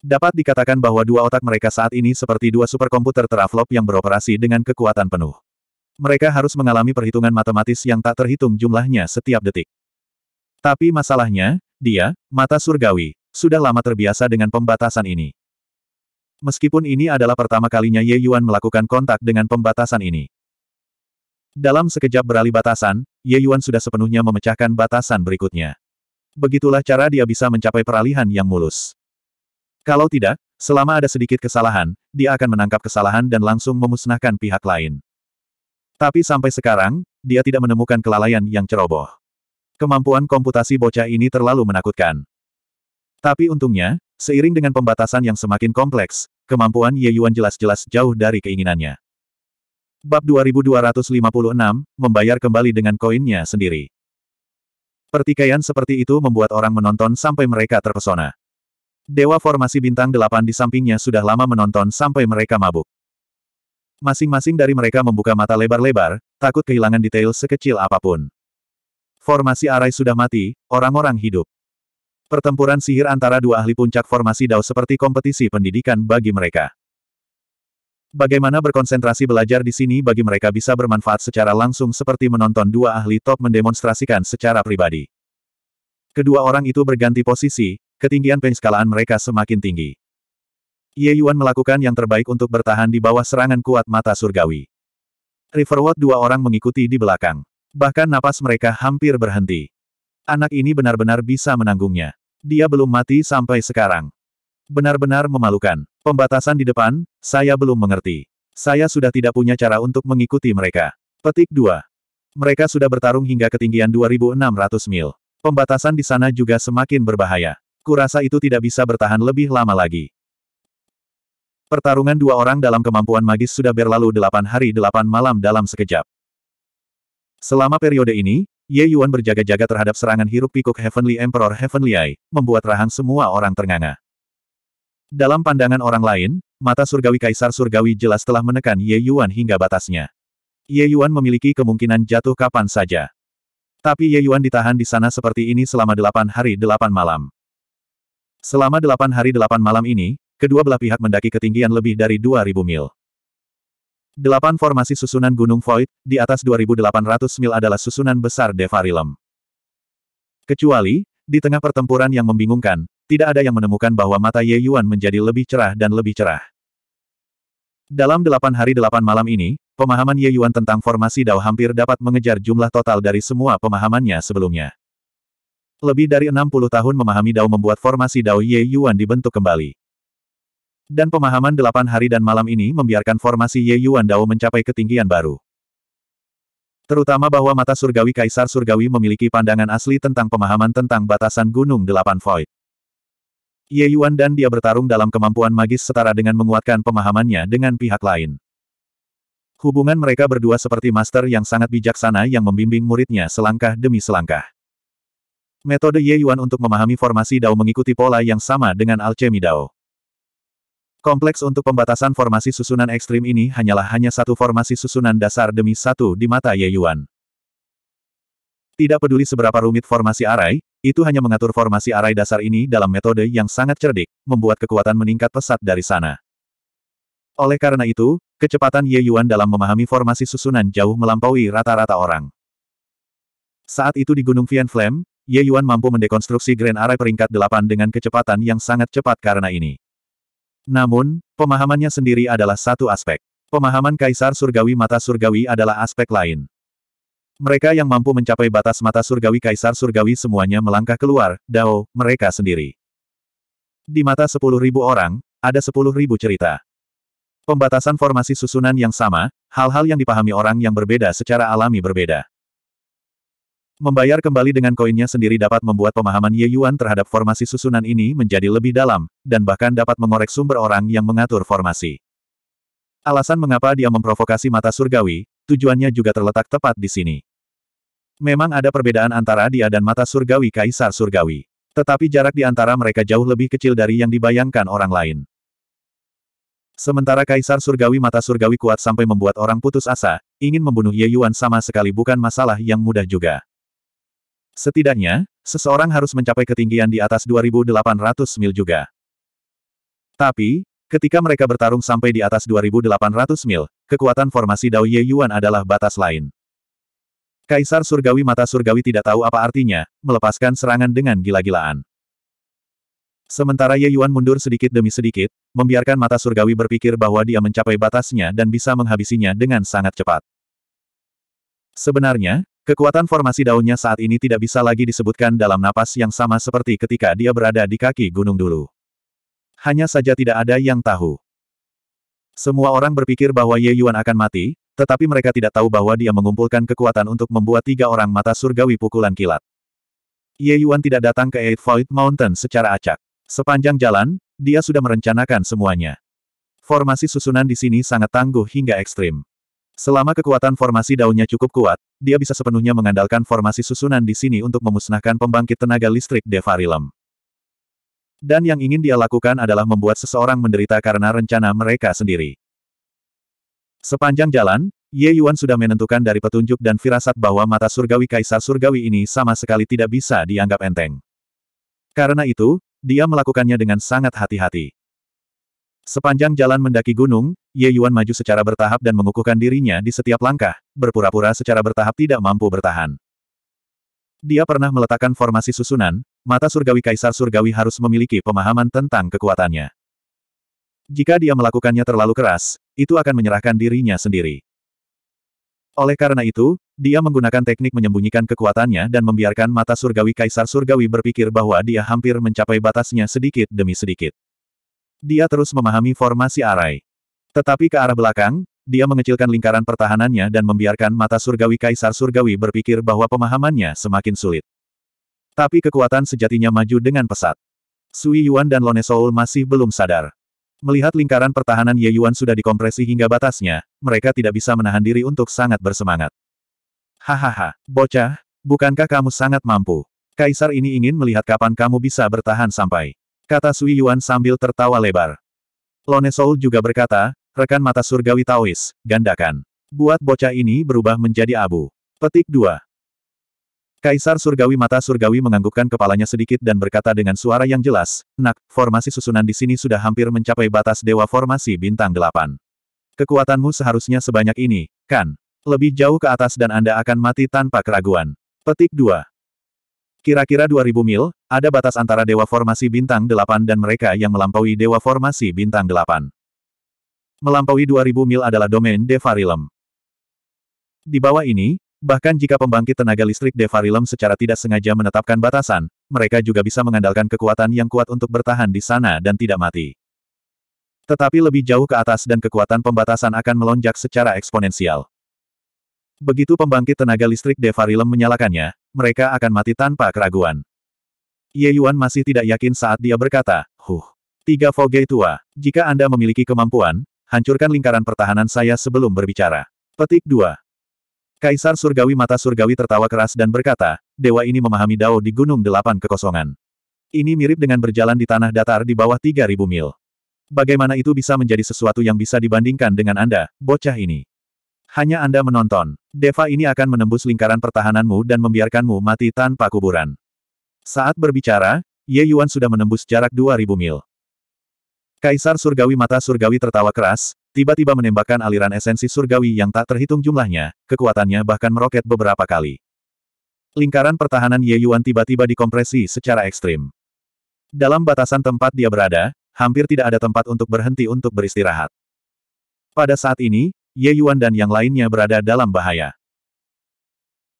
Dapat dikatakan bahwa dua otak mereka saat ini seperti dua superkomputer teraflop yang beroperasi dengan kekuatan penuh. Mereka harus mengalami perhitungan matematis yang tak terhitung jumlahnya setiap detik. Tapi masalahnya, dia, mata surgawi, sudah lama terbiasa dengan pembatasan ini. Meskipun ini adalah pertama kalinya Ye Yuan melakukan kontak dengan pembatasan ini. Dalam sekejap beralih batasan, Ye Yuan sudah sepenuhnya memecahkan batasan berikutnya. Begitulah cara dia bisa mencapai peralihan yang mulus. Kalau tidak, selama ada sedikit kesalahan, dia akan menangkap kesalahan dan langsung memusnahkan pihak lain. Tapi sampai sekarang, dia tidak menemukan kelalaian yang ceroboh. Kemampuan komputasi bocah ini terlalu menakutkan. Tapi untungnya, seiring dengan pembatasan yang semakin kompleks, kemampuan Ye Yuan jelas-jelas jauh dari keinginannya. Bab 2256, membayar kembali dengan koinnya sendiri. Pertikaian seperti itu membuat orang menonton sampai mereka terpesona. Dewa formasi bintang delapan di sampingnya sudah lama menonton sampai mereka mabuk. Masing-masing dari mereka membuka mata lebar-lebar, takut kehilangan detail sekecil apapun. Formasi arai sudah mati, orang-orang hidup. Pertempuran sihir antara dua ahli puncak formasi Dao seperti kompetisi pendidikan bagi mereka. Bagaimana berkonsentrasi belajar di sini bagi mereka bisa bermanfaat secara langsung seperti menonton dua ahli top mendemonstrasikan secara pribadi. Kedua orang itu berganti posisi, ketinggian penskalaan mereka semakin tinggi. Ye Yuan melakukan yang terbaik untuk bertahan di bawah serangan kuat mata surgawi. Riverwood dua orang mengikuti di belakang. Bahkan napas mereka hampir berhenti. Anak ini benar-benar bisa menanggungnya. Dia belum mati sampai sekarang. Benar-benar memalukan. Pembatasan di depan, saya belum mengerti. Saya sudah tidak punya cara untuk mengikuti mereka. Petik 2. Mereka sudah bertarung hingga ketinggian 2600 mil. Pembatasan di sana juga semakin berbahaya. Kurasa itu tidak bisa bertahan lebih lama lagi. Pertarungan dua orang dalam kemampuan magis sudah berlalu delapan hari delapan malam dalam sekejap. Selama periode ini, Ye Yuan berjaga-jaga terhadap serangan hiruk pikuk Heavenly Emperor Heavenly Eye, membuat rahang semua orang ternganga. Dalam pandangan orang lain, mata surgawi Kaisar Surgawi jelas telah menekan Ye Yuan hingga batasnya. Ye Yuan memiliki kemungkinan jatuh kapan saja. Tapi Ye Yuan ditahan di sana seperti ini selama delapan hari delapan malam. Selama delapan hari delapan malam ini, kedua belah pihak mendaki ketinggian lebih dari dua ribu mil. Delapan formasi susunan Gunung Void, di atas 2.800 mil adalah susunan besar Devarilem. Kecuali, di tengah pertempuran yang membingungkan, tidak ada yang menemukan bahwa mata Ye Yuan menjadi lebih cerah dan lebih cerah. Dalam delapan hari delapan malam ini, pemahaman Ye Yuan tentang formasi Dao hampir dapat mengejar jumlah total dari semua pemahamannya sebelumnya. Lebih dari 60 tahun memahami Dao membuat formasi Dao Ye Yuan dibentuk kembali. Dan pemahaman delapan hari dan malam ini membiarkan formasi Ye Yuan Dao mencapai ketinggian baru. Terutama bahwa mata surgawi Kaisar Surgawi memiliki pandangan asli tentang pemahaman tentang batasan gunung delapan void. Ye Yuan dan dia bertarung dalam kemampuan magis setara dengan menguatkan pemahamannya dengan pihak lain. Hubungan mereka berdua seperti master yang sangat bijaksana yang membimbing muridnya selangkah demi selangkah. Metode Ye Yuan untuk memahami formasi Dao mengikuti pola yang sama dengan alchemy Dao. Kompleks untuk pembatasan formasi susunan ekstrim ini hanyalah hanya satu formasi susunan dasar demi satu di mata Ye Yuan. Tidak peduli seberapa rumit formasi arai, itu hanya mengatur formasi arai dasar ini dalam metode yang sangat cerdik, membuat kekuatan meningkat pesat dari sana. Oleh karena itu, kecepatan Ye Yuan dalam memahami formasi susunan jauh melampaui rata-rata orang. Saat itu di Gunung Vian Flame, Ye Yuan mampu mendekonstruksi Grand Array peringkat 8 dengan kecepatan yang sangat cepat karena ini. Namun, pemahamannya sendiri adalah satu aspek. Pemahaman Kaisar Surgawi Mata Surgawi adalah aspek lain. Mereka yang mampu mencapai batas mata surgawi Kaisar Surgawi semuanya melangkah keluar, Dao, mereka sendiri. Di mata 10.000 orang, ada 10.000 cerita. Pembatasan formasi susunan yang sama, hal-hal yang dipahami orang yang berbeda secara alami berbeda. Membayar kembali dengan koinnya sendiri dapat membuat pemahaman Ye Yuan terhadap formasi susunan ini menjadi lebih dalam, dan bahkan dapat mengorek sumber orang yang mengatur formasi. Alasan mengapa dia memprovokasi mata surgawi, tujuannya juga terletak tepat di sini. Memang ada perbedaan antara dia dan mata surgawi kaisar surgawi. Tetapi jarak di antara mereka jauh lebih kecil dari yang dibayangkan orang lain. Sementara kaisar surgawi mata surgawi kuat sampai membuat orang putus asa, ingin membunuh Ye Yuan sama sekali bukan masalah yang mudah juga. Setidaknya, seseorang harus mencapai ketinggian di atas 2.800 mil juga. Tapi, ketika mereka bertarung sampai di atas 2.800 mil, kekuatan formasi Dao Ye Yuan adalah batas lain. Kaisar Surgawi Mata Surgawi tidak tahu apa artinya, melepaskan serangan dengan gila-gilaan. Sementara Ye Yuan mundur sedikit demi sedikit, membiarkan Mata Surgawi berpikir bahwa dia mencapai batasnya dan bisa menghabisinya dengan sangat cepat. Sebenarnya, Kekuatan formasi daunnya saat ini tidak bisa lagi disebutkan dalam napas yang sama seperti ketika dia berada di kaki gunung dulu. Hanya saja tidak ada yang tahu. Semua orang berpikir bahwa Ye Yuan akan mati, tetapi mereka tidak tahu bahwa dia mengumpulkan kekuatan untuk membuat tiga orang mata surgawi pukulan kilat. Ye Yuan tidak datang ke Eight Void Mountain secara acak. Sepanjang jalan, dia sudah merencanakan semuanya. Formasi susunan di sini sangat tangguh hingga ekstrim. Selama kekuatan formasi daunnya cukup kuat, dia bisa sepenuhnya mengandalkan formasi susunan di sini untuk memusnahkan pembangkit tenaga listrik Devarilem. Dan yang ingin dia lakukan adalah membuat seseorang menderita karena rencana mereka sendiri. Sepanjang jalan, Ye Yuan sudah menentukan dari petunjuk dan firasat bahwa mata surgawi kaisar surgawi ini sama sekali tidak bisa dianggap enteng. Karena itu, dia melakukannya dengan sangat hati-hati. Sepanjang jalan mendaki gunung, Ye Yuan maju secara bertahap dan mengukuhkan dirinya di setiap langkah, berpura-pura secara bertahap tidak mampu bertahan. Dia pernah meletakkan formasi susunan, mata surgawi kaisar surgawi harus memiliki pemahaman tentang kekuatannya. Jika dia melakukannya terlalu keras, itu akan menyerahkan dirinya sendiri. Oleh karena itu, dia menggunakan teknik menyembunyikan kekuatannya dan membiarkan mata surgawi kaisar surgawi berpikir bahwa dia hampir mencapai batasnya sedikit demi sedikit. Dia terus memahami formasi arai. Tetapi ke arah belakang, dia mengecilkan lingkaran pertahanannya dan membiarkan mata surgawi Kaisar Surgawi berpikir bahwa pemahamannya semakin sulit. Tapi kekuatan sejatinya maju dengan pesat. Sui Yuan dan Lone Soul masih belum sadar. Melihat lingkaran pertahanan Ye Yuan sudah dikompresi hingga batasnya, mereka tidak bisa menahan diri untuk sangat bersemangat. Hahaha, bocah, bukankah kamu sangat mampu? Kaisar ini ingin melihat kapan kamu bisa bertahan sampai. Kata Sui Yuan sambil tertawa lebar. Lone Soul juga berkata, rekan mata surgawi Taois, gandakan. Buat bocah ini berubah menjadi abu. Petik 2. Kaisar Surgawi Mata Surgawi menganggukkan kepalanya sedikit dan berkata dengan suara yang jelas, Nak, formasi susunan di sini sudah hampir mencapai batas dewa formasi bintang delapan. Kekuatanmu seharusnya sebanyak ini, kan? Lebih jauh ke atas dan Anda akan mati tanpa keraguan. Petik 2. Kira-kira 2000 mil, ada batas antara Dewa Formasi Bintang 8 dan mereka yang melampaui Dewa Formasi Bintang 8. Melampaui 2000 mil adalah domain Devarilem. Di bawah ini, bahkan jika pembangkit tenaga listrik Devarilem secara tidak sengaja menetapkan batasan, mereka juga bisa mengandalkan kekuatan yang kuat untuk bertahan di sana dan tidak mati. Tetapi lebih jauh ke atas dan kekuatan pembatasan akan melonjak secara eksponensial. Begitu pembangkit tenaga listrik Devarilem menyalakannya, mereka akan mati tanpa keraguan. Ye Yuan masih tidak yakin saat dia berkata, Huh! Tiga Foge tua, jika Anda memiliki kemampuan, hancurkan lingkaran pertahanan saya sebelum berbicara. Petik 2. Kaisar Surgawi Mata Surgawi tertawa keras dan berkata, Dewa ini memahami Dao di Gunung Delapan Kekosongan. Ini mirip dengan berjalan di tanah datar di bawah 3000 mil. Bagaimana itu bisa menjadi sesuatu yang bisa dibandingkan dengan Anda, bocah ini? Hanya Anda menonton. Deva ini akan menembus lingkaran pertahananmu dan membiarkanmu mati tanpa kuburan. Saat berbicara, Ye Yuan sudah menembus jarak 2000 mil. Kaisar Surgawi Mata Surgawi tertawa keras, tiba-tiba menembakkan aliran esensi surgawi yang tak terhitung jumlahnya, kekuatannya bahkan meroket beberapa kali. Lingkaran pertahanan Ye Yuan tiba-tiba dikompresi secara ekstrim. Dalam batasan tempat dia berada, hampir tidak ada tempat untuk berhenti untuk beristirahat. Pada saat ini, Ye Yuan dan yang lainnya berada dalam bahaya.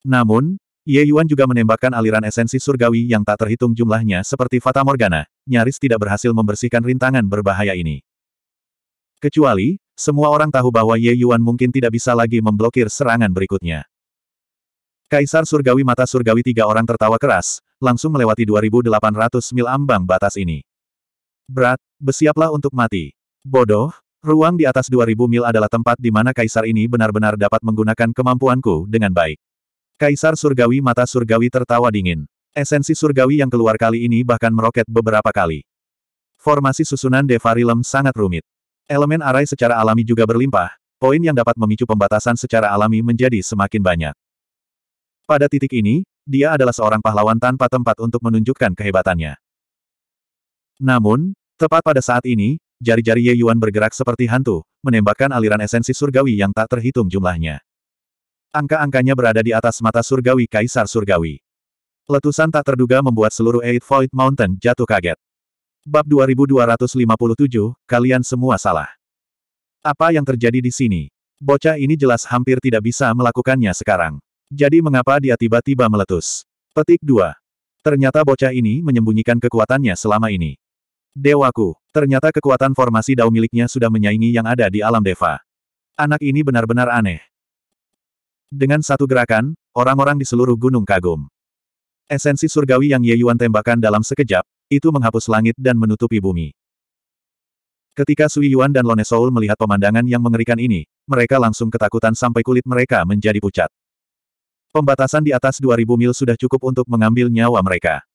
Namun, Ye Yuan juga menembakkan aliran esensi surgawi yang tak terhitung jumlahnya seperti Fata Morgana, nyaris tidak berhasil membersihkan rintangan berbahaya ini. Kecuali, semua orang tahu bahwa Ye Yuan mungkin tidak bisa lagi memblokir serangan berikutnya. Kaisar Surgawi Mata Surgawi tiga orang tertawa keras, langsung melewati 2.800 mil ambang batas ini. Berat, bersiaplah untuk mati. Bodoh, Ruang di atas 2000 mil adalah tempat di mana kaisar ini benar-benar dapat menggunakan kemampuanku dengan baik. Kaisar Surgawi mata Surgawi tertawa dingin. Esensi Surgawi yang keluar kali ini bahkan meroket beberapa kali. Formasi susunan Devarilem sangat rumit. Elemen arai secara alami juga berlimpah, poin yang dapat memicu pembatasan secara alami menjadi semakin banyak. Pada titik ini, dia adalah seorang pahlawan tanpa tempat untuk menunjukkan kehebatannya. Namun, tepat pada saat ini, jari-jari Ye Yuan bergerak seperti hantu, menembakkan aliran esensi surgawi yang tak terhitung jumlahnya. Angka-angkanya berada di atas mata surgawi Kaisar Surgawi. Letusan tak terduga membuat seluruh Eight Void Mountain jatuh kaget. Bab 2257, kalian semua salah. Apa yang terjadi di sini? Bocah ini jelas hampir tidak bisa melakukannya sekarang. Jadi mengapa dia tiba-tiba meletus? Petik 2. Ternyata bocah ini menyembunyikan kekuatannya selama ini. Dewaku, Ternyata kekuatan formasi Dao miliknya sudah menyaingi yang ada di alam Deva. Anak ini benar-benar aneh. Dengan satu gerakan, orang-orang di seluruh gunung kagum. Esensi surgawi yang Ye Yuan tembakan dalam sekejap, itu menghapus langit dan menutupi bumi. Ketika Sui Yuan dan Lone Soul melihat pemandangan yang mengerikan ini, mereka langsung ketakutan sampai kulit mereka menjadi pucat. Pembatasan di atas 2000 mil sudah cukup untuk mengambil nyawa mereka.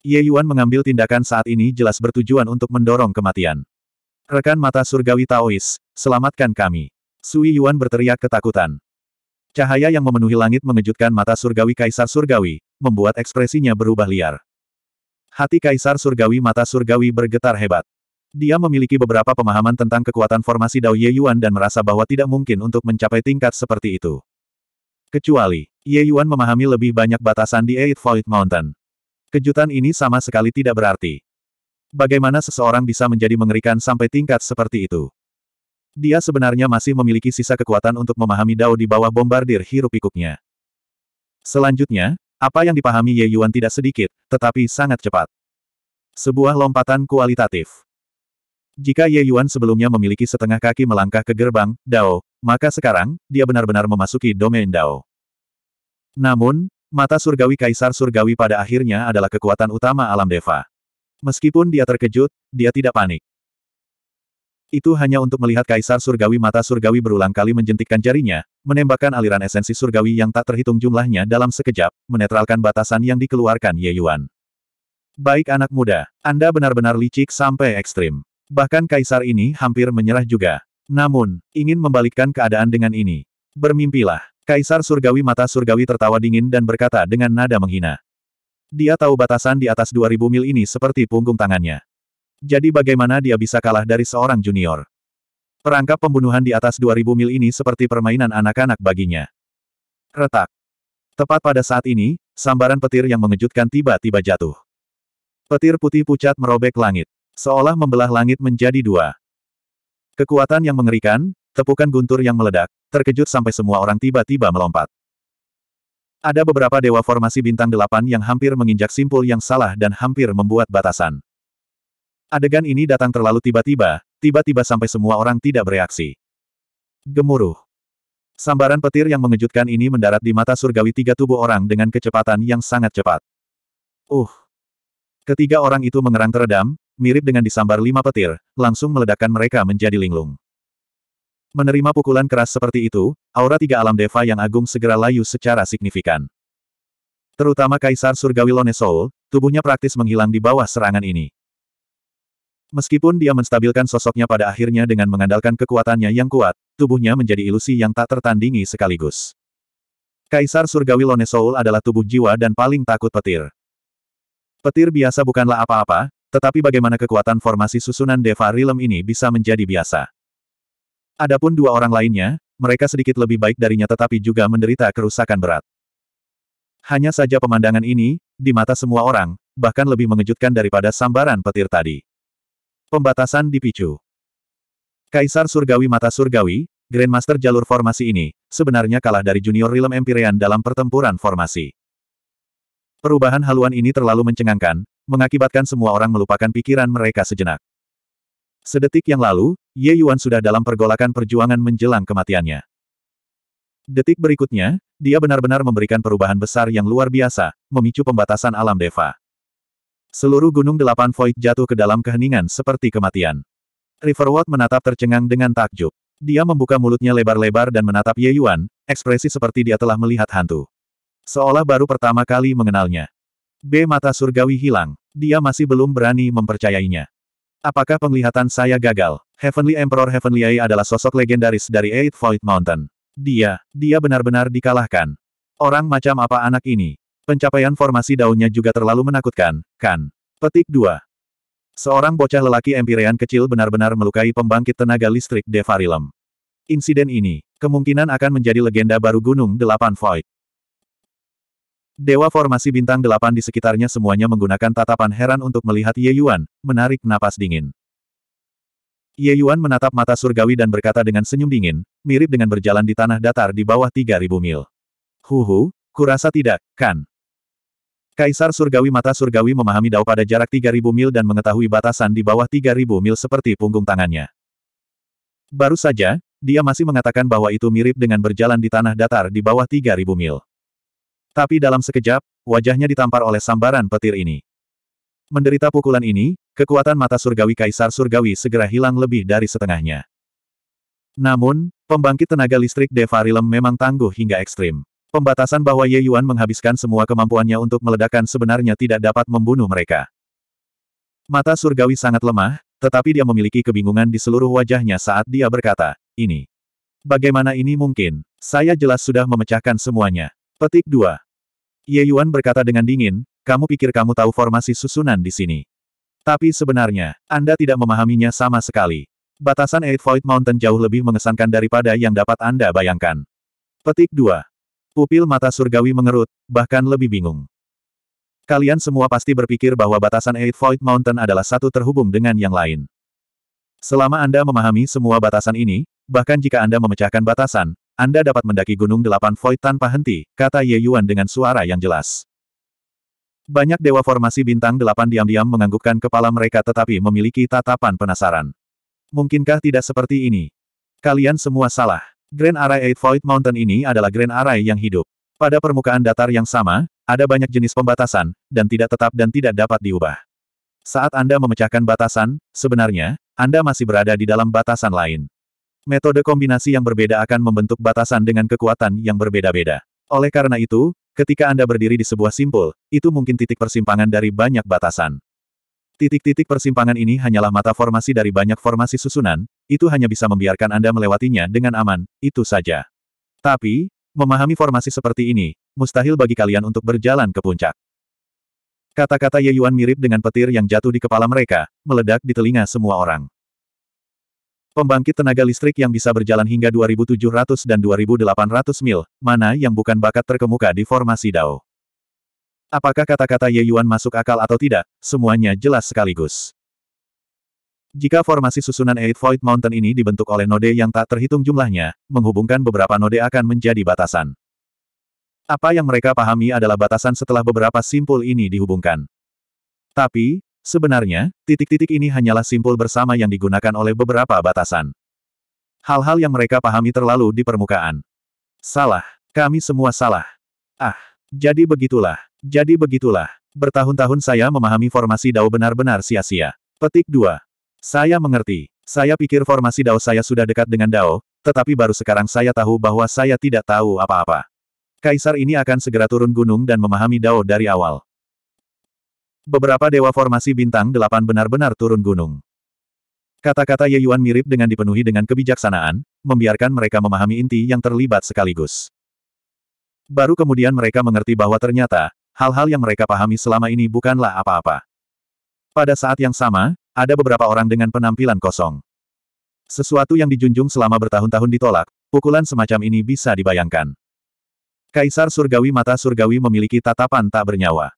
Ye Yuan mengambil tindakan saat ini jelas bertujuan untuk mendorong kematian. Rekan mata surgawi Taois, selamatkan kami. Sui Yuan berteriak ketakutan. Cahaya yang memenuhi langit mengejutkan mata surgawi Kaisar Surgawi, membuat ekspresinya berubah liar. Hati Kaisar Surgawi mata surgawi bergetar hebat. Dia memiliki beberapa pemahaman tentang kekuatan formasi Dao Ye Yuan dan merasa bahwa tidak mungkin untuk mencapai tingkat seperti itu. Kecuali, Ye Yuan memahami lebih banyak batasan di Eight Void Mountain. Kejutan ini sama sekali tidak berarti. Bagaimana seseorang bisa menjadi mengerikan sampai tingkat seperti itu? Dia sebenarnya masih memiliki sisa kekuatan untuk memahami Dao di bawah bombardir hirup-pikuknya. Selanjutnya, apa yang dipahami Ye Yuan tidak sedikit, tetapi sangat cepat. Sebuah lompatan kualitatif. Jika Ye Yuan sebelumnya memiliki setengah kaki melangkah ke gerbang, Dao, maka sekarang, dia benar-benar memasuki domain Dao. Namun, Mata surgawi kaisar surgawi pada akhirnya adalah kekuatan utama alam deva. Meskipun dia terkejut, dia tidak panik. Itu hanya untuk melihat kaisar surgawi mata surgawi berulang kali menjentikkan jarinya, menembakkan aliran esensi surgawi yang tak terhitung jumlahnya dalam sekejap, menetralkan batasan yang dikeluarkan Ye Yuan. Baik anak muda, Anda benar-benar licik sampai ekstrim. Bahkan kaisar ini hampir menyerah juga. Namun, ingin membalikkan keadaan dengan ini. Bermimpilah. Kaisar Surgawi mata Surgawi tertawa dingin dan berkata dengan nada menghina. Dia tahu batasan di atas 2000 mil ini seperti punggung tangannya. Jadi bagaimana dia bisa kalah dari seorang junior? Perangkap pembunuhan di atas 2000 mil ini seperti permainan anak-anak baginya. Retak. Tepat pada saat ini, sambaran petir yang mengejutkan tiba-tiba jatuh. Petir putih pucat merobek langit. Seolah membelah langit menjadi dua. Kekuatan yang mengerikan, Tepukan guntur yang meledak, terkejut sampai semua orang tiba-tiba melompat. Ada beberapa dewa formasi bintang delapan yang hampir menginjak simpul yang salah dan hampir membuat batasan. Adegan ini datang terlalu tiba-tiba, tiba-tiba sampai semua orang tidak bereaksi. Gemuruh. Sambaran petir yang mengejutkan ini mendarat di mata surgawi tiga tubuh orang dengan kecepatan yang sangat cepat. Uh. Ketiga orang itu mengerang teredam, mirip dengan disambar lima petir, langsung meledakkan mereka menjadi linglung. Menerima pukulan keras seperti itu, aura tiga alam deva yang agung segera layu secara signifikan. Terutama Kaisar Surgawi Lonesol, tubuhnya praktis menghilang di bawah serangan ini. Meskipun dia menstabilkan sosoknya pada akhirnya dengan mengandalkan kekuatannya yang kuat, tubuhnya menjadi ilusi yang tak tertandingi sekaligus. Kaisar Surgawi Lonesol adalah tubuh jiwa dan paling takut petir. Petir biasa bukanlah apa-apa, tetapi bagaimana kekuatan formasi susunan Deva rilem ini bisa menjadi biasa. Adapun dua orang lainnya, mereka sedikit lebih baik darinya tetapi juga menderita kerusakan berat. Hanya saja pemandangan ini, di mata semua orang, bahkan lebih mengejutkan daripada sambaran petir tadi. Pembatasan dipicu. Kaisar Surgawi Mata Surgawi, Grandmaster jalur formasi ini, sebenarnya kalah dari junior Realm Empyrean dalam pertempuran formasi. Perubahan haluan ini terlalu mencengangkan, mengakibatkan semua orang melupakan pikiran mereka sejenak. Sedetik yang lalu, Ye Yuan sudah dalam pergolakan perjuangan menjelang kematiannya. Detik berikutnya, dia benar-benar memberikan perubahan besar yang luar biasa, memicu pembatasan alam Deva. Seluruh gunung delapan void jatuh ke dalam keheningan seperti kematian. Riverwood menatap tercengang dengan takjub. Dia membuka mulutnya lebar-lebar dan menatap Ye Yuan, ekspresi seperti dia telah melihat hantu. Seolah baru pertama kali mengenalnya. B mata surgawi hilang. Dia masih belum berani mempercayainya. Apakah penglihatan saya gagal? Heavenly Emperor Heavenly Eye adalah sosok legendaris dari Eight Void Mountain. Dia, dia benar-benar dikalahkan. Orang macam apa anak ini? Pencapaian formasi daunnya juga terlalu menakutkan, kan? Petik 2. Seorang bocah lelaki empirean kecil benar-benar melukai pembangkit tenaga listrik Devarilem. Insiden ini, kemungkinan akan menjadi legenda baru Gunung Delapan Void. Dewa formasi bintang delapan di sekitarnya semuanya menggunakan tatapan heran untuk melihat Ye Yuan, menarik napas dingin. Ye Yuan menatap mata surgawi dan berkata dengan senyum dingin, mirip dengan berjalan di tanah datar di bawah 3000 mil. Huhu, kurasa tidak, kan? Kaisar surgawi mata surgawi memahami dao pada jarak 3000 mil dan mengetahui batasan di bawah 3000 mil seperti punggung tangannya. Baru saja, dia masih mengatakan bahwa itu mirip dengan berjalan di tanah datar di bawah 3000 mil. Tapi dalam sekejap, wajahnya ditampar oleh sambaran petir ini. Menderita pukulan ini, kekuatan mata surgawi Kaisar Surgawi segera hilang lebih dari setengahnya. Namun, pembangkit tenaga listrik Devarilem memang tangguh hingga ekstrim. Pembatasan bahwa Ye Yuan menghabiskan semua kemampuannya untuk meledakkan sebenarnya tidak dapat membunuh mereka. Mata surgawi sangat lemah, tetapi dia memiliki kebingungan di seluruh wajahnya saat dia berkata, ini. Bagaimana ini mungkin? Saya jelas sudah memecahkan semuanya. Petik 2. Ye Yuan berkata dengan dingin, kamu pikir kamu tahu formasi susunan di sini. Tapi sebenarnya, Anda tidak memahaminya sama sekali. Batasan Eight Void Mountain jauh lebih mengesankan daripada yang dapat Anda bayangkan. Petik 2. Pupil mata surgawi mengerut, bahkan lebih bingung. Kalian semua pasti berpikir bahwa batasan Eight Void Mountain adalah satu terhubung dengan yang lain. Selama Anda memahami semua batasan ini, bahkan jika Anda memecahkan batasan, anda dapat mendaki Gunung Delapan Void tanpa henti, kata Ye Yuan dengan suara yang jelas. Banyak dewa formasi bintang delapan diam-diam menganggukkan kepala mereka tetapi memiliki tatapan penasaran. Mungkinkah tidak seperti ini? Kalian semua salah. Grand Array Eight Void Mountain ini adalah Grand Array yang hidup. Pada permukaan datar yang sama, ada banyak jenis pembatasan, dan tidak tetap dan tidak dapat diubah. Saat Anda memecahkan batasan, sebenarnya, Anda masih berada di dalam batasan lain. Metode kombinasi yang berbeda akan membentuk batasan dengan kekuatan yang berbeda-beda. Oleh karena itu, ketika Anda berdiri di sebuah simpul, itu mungkin titik persimpangan dari banyak batasan. Titik-titik persimpangan ini hanyalah mata formasi dari banyak formasi susunan, itu hanya bisa membiarkan Anda melewatinya dengan aman, itu saja. Tapi, memahami formasi seperti ini, mustahil bagi kalian untuk berjalan ke puncak. Kata-kata Ye Yuan mirip dengan petir yang jatuh di kepala mereka, meledak di telinga semua orang. Pembangkit tenaga listrik yang bisa berjalan hingga 2.700 dan 2.800 mil, mana yang bukan bakat terkemuka di formasi Dao. Apakah kata-kata Ye Yuan masuk akal atau tidak, semuanya jelas sekaligus. Jika formasi susunan Eight Void Mountain ini dibentuk oleh node yang tak terhitung jumlahnya, menghubungkan beberapa node akan menjadi batasan. Apa yang mereka pahami adalah batasan setelah beberapa simpul ini dihubungkan. Tapi, Sebenarnya, titik-titik ini hanyalah simpul bersama yang digunakan oleh beberapa batasan. Hal-hal yang mereka pahami terlalu di permukaan. Salah. Kami semua salah. Ah. Jadi begitulah. Jadi begitulah. Bertahun-tahun saya memahami formasi Dao benar-benar sia-sia. Petik 2. Saya mengerti. Saya pikir formasi Dao saya sudah dekat dengan Dao, tetapi baru sekarang saya tahu bahwa saya tidak tahu apa-apa. Kaisar ini akan segera turun gunung dan memahami Dao dari awal. Beberapa dewa formasi bintang delapan benar-benar turun gunung. Kata-kata Ye Yuan mirip dengan dipenuhi dengan kebijaksanaan, membiarkan mereka memahami inti yang terlibat sekaligus. Baru kemudian mereka mengerti bahwa ternyata, hal-hal yang mereka pahami selama ini bukanlah apa-apa. Pada saat yang sama, ada beberapa orang dengan penampilan kosong. Sesuatu yang dijunjung selama bertahun-tahun ditolak, pukulan semacam ini bisa dibayangkan. Kaisar Surgawi Mata Surgawi memiliki tatapan tak bernyawa.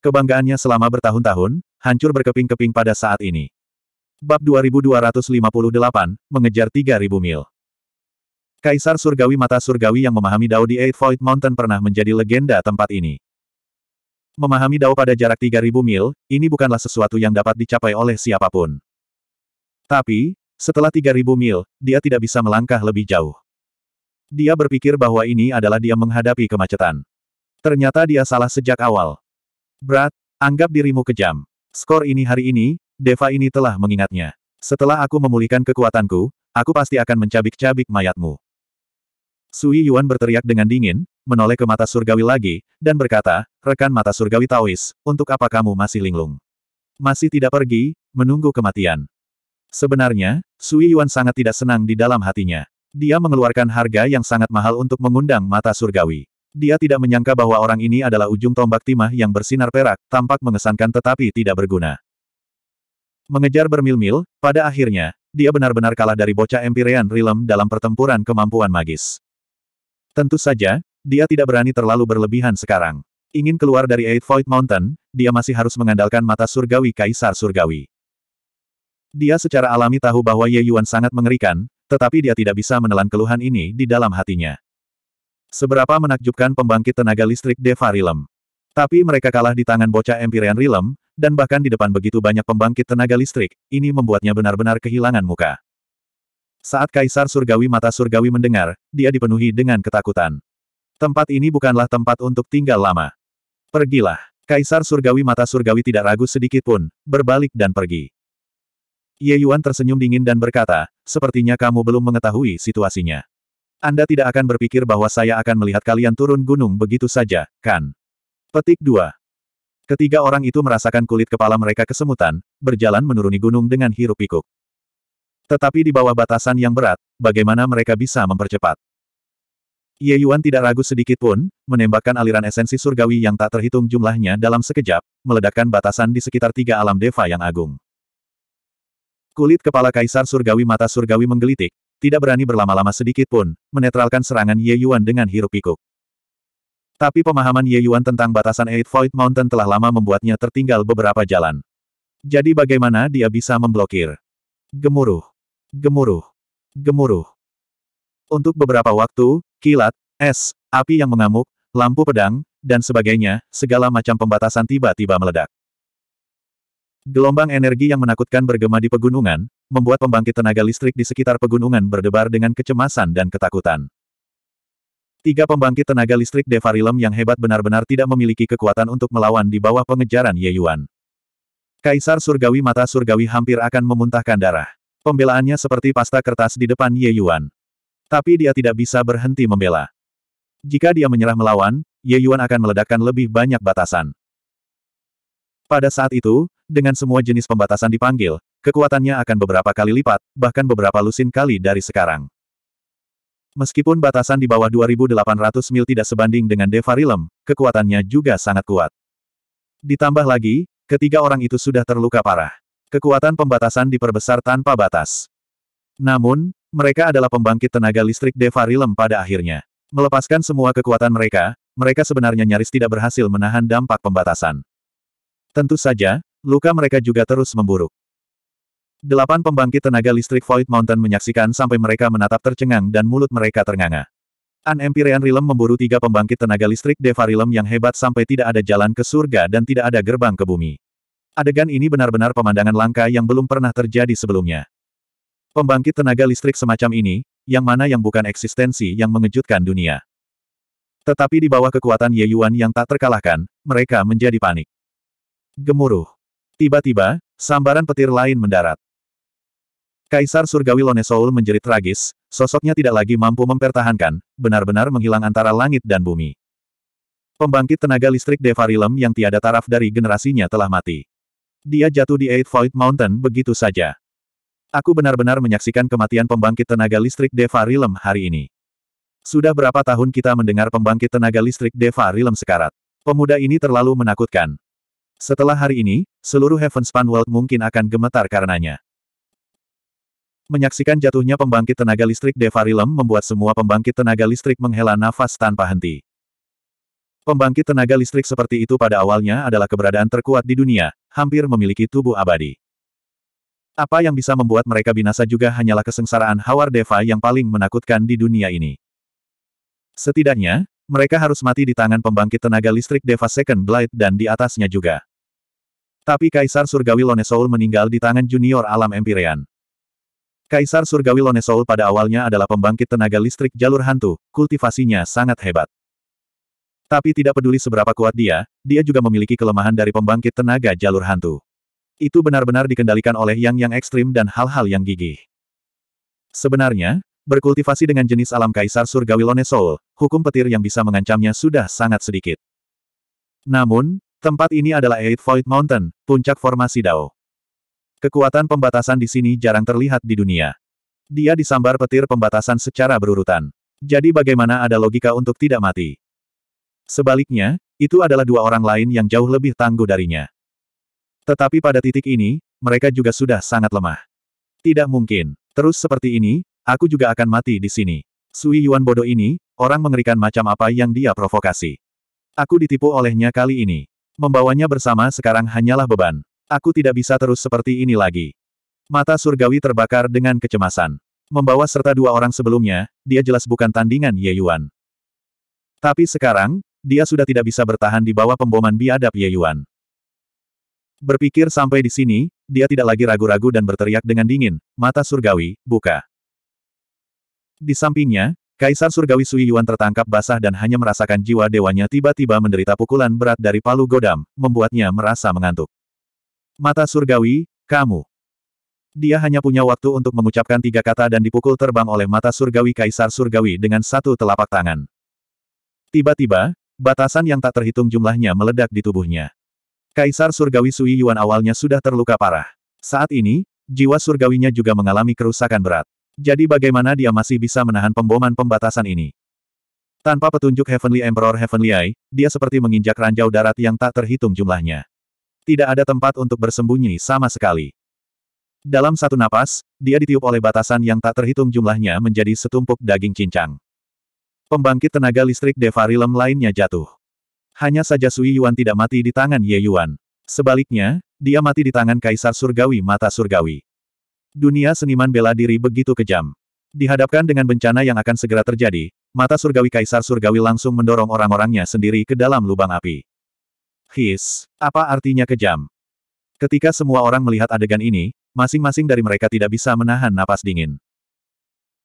Kebanggaannya selama bertahun-tahun, hancur berkeping-keping pada saat ini. Bab 2258, mengejar 3000 mil. Kaisar Surgawi Mata Surgawi yang memahami Dao di Eight Void Mountain pernah menjadi legenda tempat ini. Memahami Dao pada jarak 3000 mil, ini bukanlah sesuatu yang dapat dicapai oleh siapapun. Tapi, setelah 3000 mil, dia tidak bisa melangkah lebih jauh. Dia berpikir bahwa ini adalah dia menghadapi kemacetan. Ternyata dia salah sejak awal. Brat, anggap dirimu kejam. Skor ini hari ini, Deva ini telah mengingatnya. Setelah aku memulihkan kekuatanku, aku pasti akan mencabik-cabik mayatmu. Sui Yuan berteriak dengan dingin, menoleh ke mata surgawi lagi, dan berkata, rekan mata surgawi Taois, untuk apa kamu masih linglung? Masih tidak pergi, menunggu kematian. Sebenarnya, Sui Yuan sangat tidak senang di dalam hatinya. Dia mengeluarkan harga yang sangat mahal untuk mengundang mata surgawi. Dia tidak menyangka bahwa orang ini adalah ujung tombak timah yang bersinar perak, tampak mengesankan tetapi tidak berguna. Mengejar bermil-mil, pada akhirnya, dia benar-benar kalah dari bocah Empyrean Realm dalam pertempuran kemampuan magis. Tentu saja, dia tidak berani terlalu berlebihan sekarang. Ingin keluar dari Eight Void Mountain, dia masih harus mengandalkan mata surgawi Kaisar Surgawi. Dia secara alami tahu bahwa Ye Yuan sangat mengerikan, tetapi dia tidak bisa menelan keluhan ini di dalam hatinya. Seberapa menakjubkan pembangkit tenaga listrik Deva Rilem. Tapi mereka kalah di tangan bocah Empyrean Rilem, dan bahkan di depan begitu banyak pembangkit tenaga listrik, ini membuatnya benar-benar kehilangan muka. Saat Kaisar Surgawi Mata Surgawi mendengar, dia dipenuhi dengan ketakutan. Tempat ini bukanlah tempat untuk tinggal lama. Pergilah. Kaisar Surgawi Mata Surgawi tidak ragu sedikit pun, berbalik dan pergi. Ye Yuan tersenyum dingin dan berkata, sepertinya kamu belum mengetahui situasinya. Anda tidak akan berpikir bahwa saya akan melihat kalian turun gunung begitu saja, kan? Petik 2. Ketiga orang itu merasakan kulit kepala mereka kesemutan, berjalan menuruni gunung dengan hirup pikuk. Tetapi di bawah batasan yang berat, bagaimana mereka bisa mempercepat? Ye Yuan tidak ragu sedikit pun, menembakkan aliran esensi surgawi yang tak terhitung jumlahnya dalam sekejap, meledakkan batasan di sekitar tiga alam deva yang agung. Kulit kepala kaisar surgawi mata surgawi menggelitik, tidak berani berlama-lama sedikit pun, menetralkan serangan Ye Yuan dengan Hirup pikuk Tapi pemahaman Ye Yuan tentang batasan Eight Void Mountain telah lama membuatnya tertinggal beberapa jalan. Jadi bagaimana dia bisa memblokir? Gemuruh. Gemuruh. Gemuruh. Untuk beberapa waktu, kilat, es, api yang mengamuk, lampu pedang, dan sebagainya, segala macam pembatasan tiba-tiba meledak. Gelombang energi yang menakutkan bergema di pegunungan, membuat pembangkit tenaga listrik di sekitar pegunungan berdebar dengan kecemasan dan ketakutan. Tiga pembangkit tenaga listrik Devarilem yang hebat benar-benar tidak memiliki kekuatan untuk melawan di bawah pengejaran Ye Yuan. Kaisar Surgawi Mata Surgawi hampir akan memuntahkan darah. Pembelaannya seperti pasta kertas di depan Ye Yuan. Tapi dia tidak bisa berhenti membela. Jika dia menyerah melawan, Ye Yuan akan meledakkan lebih banyak batasan. Pada saat itu, dengan semua jenis pembatasan dipanggil, kekuatannya akan beberapa kali lipat, bahkan beberapa lusin kali dari sekarang. Meskipun batasan di bawah 2800 mil tidak sebanding dengan Devarilem, kekuatannya juga sangat kuat. Ditambah lagi, ketiga orang itu sudah terluka parah. Kekuatan pembatasan diperbesar tanpa batas. Namun, mereka adalah pembangkit tenaga listrik Devarilem pada akhirnya. Melepaskan semua kekuatan mereka, mereka sebenarnya nyaris tidak berhasil menahan dampak pembatasan. Tentu saja, luka mereka juga terus memburuk. Delapan pembangkit tenaga listrik Void Mountain menyaksikan sampai mereka menatap tercengang dan mulut mereka ternganga. Empyrean Realm memburu tiga pembangkit tenaga listrik Deva Realm yang hebat sampai tidak ada jalan ke surga dan tidak ada gerbang ke bumi. Adegan ini benar-benar pemandangan langka yang belum pernah terjadi sebelumnya. Pembangkit tenaga listrik semacam ini, yang mana yang bukan eksistensi yang mengejutkan dunia. Tetapi di bawah kekuatan Ye Yuan yang tak terkalahkan, mereka menjadi panik. Gemuruh. Tiba-tiba, sambaran petir lain mendarat. Kaisar Surgawi Lonesoul menjerit tragis, sosoknya tidak lagi mampu mempertahankan, benar-benar menghilang antara langit dan bumi. Pembangkit tenaga listrik Devarilem yang tiada taraf dari generasinya telah mati. Dia jatuh di Eight Void Mountain begitu saja. Aku benar-benar menyaksikan kematian pembangkit tenaga listrik Devarilem hari ini. Sudah berapa tahun kita mendengar pembangkit tenaga listrik Devarilem sekarat. Pemuda ini terlalu menakutkan. Setelah hari ini, seluruh Heavenspan World mungkin akan gemetar karenanya. Menyaksikan jatuhnya pembangkit tenaga listrik Devarilem membuat semua pembangkit tenaga listrik menghela nafas tanpa henti. Pembangkit tenaga listrik seperti itu pada awalnya adalah keberadaan terkuat di dunia, hampir memiliki tubuh abadi. Apa yang bisa membuat mereka binasa juga hanyalah kesengsaraan Hawar Deva yang paling menakutkan di dunia ini. Setidaknya, mereka harus mati di tangan pembangkit tenaga listrik Deva Second Blight dan di atasnya juga. Tapi Kaisar Surgawi Lonesoul meninggal di tangan junior alam Empyrean. Kaisar Surgawi Lonesol pada awalnya adalah pembangkit tenaga listrik jalur hantu, kultivasinya sangat hebat. Tapi tidak peduli seberapa kuat dia, dia juga memiliki kelemahan dari pembangkit tenaga jalur hantu. Itu benar-benar dikendalikan oleh yang-yang ekstrim dan hal-hal yang gigih. Sebenarnya, berkultivasi dengan jenis alam Kaisar Surgawi Lonesol, hukum petir yang bisa mengancamnya sudah sangat sedikit. Namun, tempat ini adalah Eight Void Mountain, puncak formasi Dao. Kekuatan pembatasan di sini jarang terlihat di dunia. Dia disambar petir pembatasan secara berurutan. Jadi bagaimana ada logika untuk tidak mati? Sebaliknya, itu adalah dua orang lain yang jauh lebih tangguh darinya. Tetapi pada titik ini, mereka juga sudah sangat lemah. Tidak mungkin. Terus seperti ini, aku juga akan mati di sini. Sui Yuan bodoh ini, orang mengerikan macam apa yang dia provokasi. Aku ditipu olehnya kali ini. Membawanya bersama sekarang hanyalah beban. Aku tidak bisa terus seperti ini lagi. Mata surgawi terbakar dengan kecemasan. Membawa serta dua orang sebelumnya, dia jelas bukan tandingan Ye Yuan. Tapi sekarang, dia sudah tidak bisa bertahan di bawah pemboman biadab Ye Yuan. Berpikir sampai di sini, dia tidak lagi ragu-ragu dan berteriak dengan dingin, mata surgawi, buka. Di sampingnya, Kaisar Surgawi Sui Yuan tertangkap basah dan hanya merasakan jiwa dewanya tiba-tiba menderita pukulan berat dari palu godam, membuatnya merasa mengantuk. Mata surgawi, kamu. Dia hanya punya waktu untuk mengucapkan tiga kata dan dipukul terbang oleh mata surgawi kaisar surgawi dengan satu telapak tangan. Tiba-tiba, batasan yang tak terhitung jumlahnya meledak di tubuhnya. Kaisar surgawi Sui Yuan awalnya sudah terluka parah. Saat ini, jiwa surgawinya juga mengalami kerusakan berat. Jadi bagaimana dia masih bisa menahan pemboman pembatasan ini? Tanpa petunjuk Heavenly Emperor Heavenly Eye, dia seperti menginjak ranjau darat yang tak terhitung jumlahnya. Tidak ada tempat untuk bersembunyi sama sekali. Dalam satu napas, dia ditiup oleh batasan yang tak terhitung jumlahnya menjadi setumpuk daging cincang. Pembangkit tenaga listrik Devarilem lainnya jatuh. Hanya saja Sui Yuan tidak mati di tangan Ye Yuan. Sebaliknya, dia mati di tangan Kaisar Surgawi Mata Surgawi. Dunia seniman bela diri begitu kejam. Dihadapkan dengan bencana yang akan segera terjadi, Mata Surgawi Kaisar Surgawi langsung mendorong orang-orangnya sendiri ke dalam lubang api. His, apa artinya kejam? Ketika semua orang melihat adegan ini, masing-masing dari mereka tidak bisa menahan napas dingin.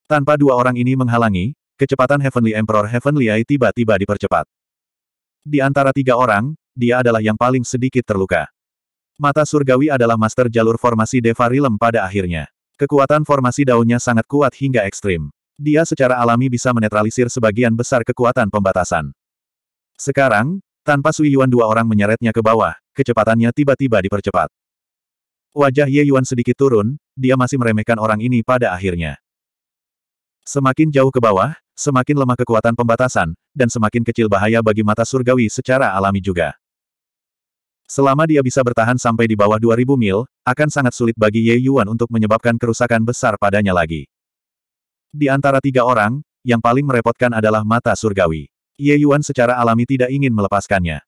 Tanpa dua orang ini menghalangi, kecepatan Heavenly Emperor Heavenly Eye tiba-tiba dipercepat. Di antara tiga orang, dia adalah yang paling sedikit terluka. Mata surgawi adalah master jalur formasi Rilem pada akhirnya. Kekuatan formasi daunnya sangat kuat hingga ekstrim. Dia secara alami bisa menetralisir sebagian besar kekuatan pembatasan. Sekarang, tanpa Sui Yuan dua orang menyeretnya ke bawah, kecepatannya tiba-tiba dipercepat. Wajah Ye Yuan sedikit turun, dia masih meremehkan orang ini pada akhirnya. Semakin jauh ke bawah, semakin lemah kekuatan pembatasan, dan semakin kecil bahaya bagi mata surgawi secara alami juga. Selama dia bisa bertahan sampai di bawah 2000 mil, akan sangat sulit bagi Ye Yuan untuk menyebabkan kerusakan besar padanya lagi. Di antara tiga orang, yang paling merepotkan adalah mata surgawi. Ye Yuan secara alami tidak ingin melepaskannya.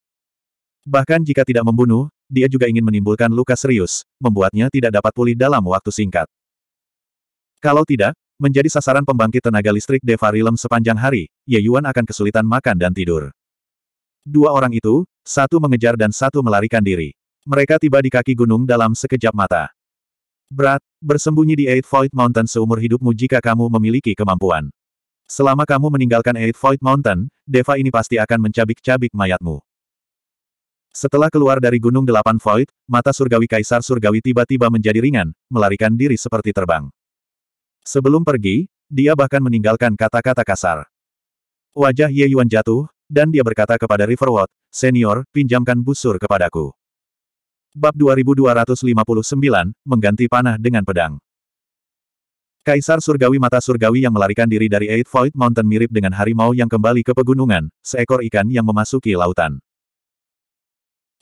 Bahkan jika tidak membunuh, dia juga ingin menimbulkan luka serius, membuatnya tidak dapat pulih dalam waktu singkat. Kalau tidak, menjadi sasaran pembangkit tenaga listrik Devarilem sepanjang hari, Ye Yuan akan kesulitan makan dan tidur. Dua orang itu, satu mengejar dan satu melarikan diri. Mereka tiba di kaki gunung dalam sekejap mata. Berat, bersembunyi di Eight Void Mountain seumur hidupmu jika kamu memiliki kemampuan. Selama kamu meninggalkan Eight Void Mountain, Deva ini pasti akan mencabik-cabik mayatmu. Setelah keluar dari Gunung Delapan Void, mata surgawi Kaisar Surgawi tiba-tiba menjadi ringan, melarikan diri seperti terbang. Sebelum pergi, dia bahkan meninggalkan kata-kata kasar. Wajah Ye Yuan jatuh, dan dia berkata kepada Riverwood, Senior, pinjamkan busur kepadaku. Bab 2259, mengganti panah dengan pedang. Kaisar Surgawi Mata Surgawi yang melarikan diri dari Eight Void Mountain mirip dengan harimau yang kembali ke pegunungan, seekor ikan yang memasuki lautan.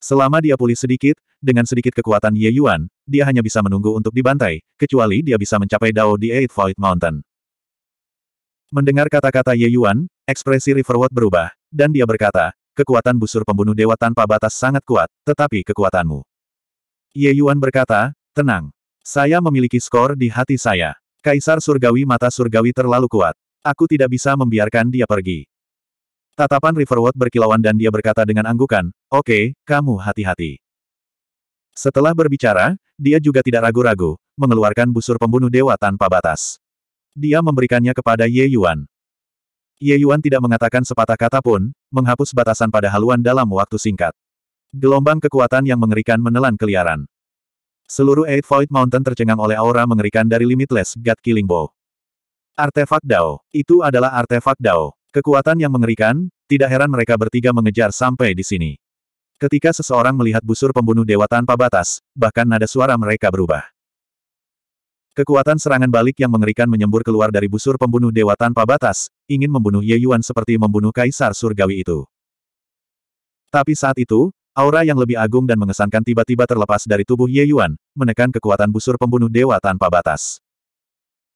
Selama dia pulih sedikit, dengan sedikit kekuatan Ye Yuan, dia hanya bisa menunggu untuk dibantai, kecuali dia bisa mencapai Dao di Eight Void Mountain. Mendengar kata-kata Ye Yuan, ekspresi Riverwood berubah, dan dia berkata, kekuatan busur pembunuh dewa tanpa batas sangat kuat, tetapi kekuatanmu. Ye Yuan berkata, tenang. Saya memiliki skor di hati saya. Kaisar surgawi mata surgawi terlalu kuat. Aku tidak bisa membiarkan dia pergi. Tatapan Riverwood berkilauan dan dia berkata dengan anggukan, Oke, okay, kamu hati-hati. Setelah berbicara, dia juga tidak ragu-ragu, mengeluarkan busur pembunuh dewa tanpa batas. Dia memberikannya kepada Ye Yuan. Ye Yuan tidak mengatakan sepatah kata pun, menghapus batasan pada haluan dalam waktu singkat. Gelombang kekuatan yang mengerikan menelan keliaran. Seluruh Eight Void Mountain tercengang oleh aura mengerikan dari Limitless God Killing Bow. Artefak Dao. Itu adalah artefak Dao. Kekuatan yang mengerikan, tidak heran mereka bertiga mengejar sampai di sini. Ketika seseorang melihat busur pembunuh dewa tanpa batas, bahkan nada suara mereka berubah. Kekuatan serangan balik yang mengerikan menyembur keluar dari busur pembunuh dewa tanpa batas, ingin membunuh Ye Yuan seperti membunuh kaisar surgawi itu. Tapi saat itu, Aura yang lebih agung dan mengesankan tiba-tiba terlepas dari tubuh Ye Yuan, menekan kekuatan busur pembunuh dewa tanpa batas.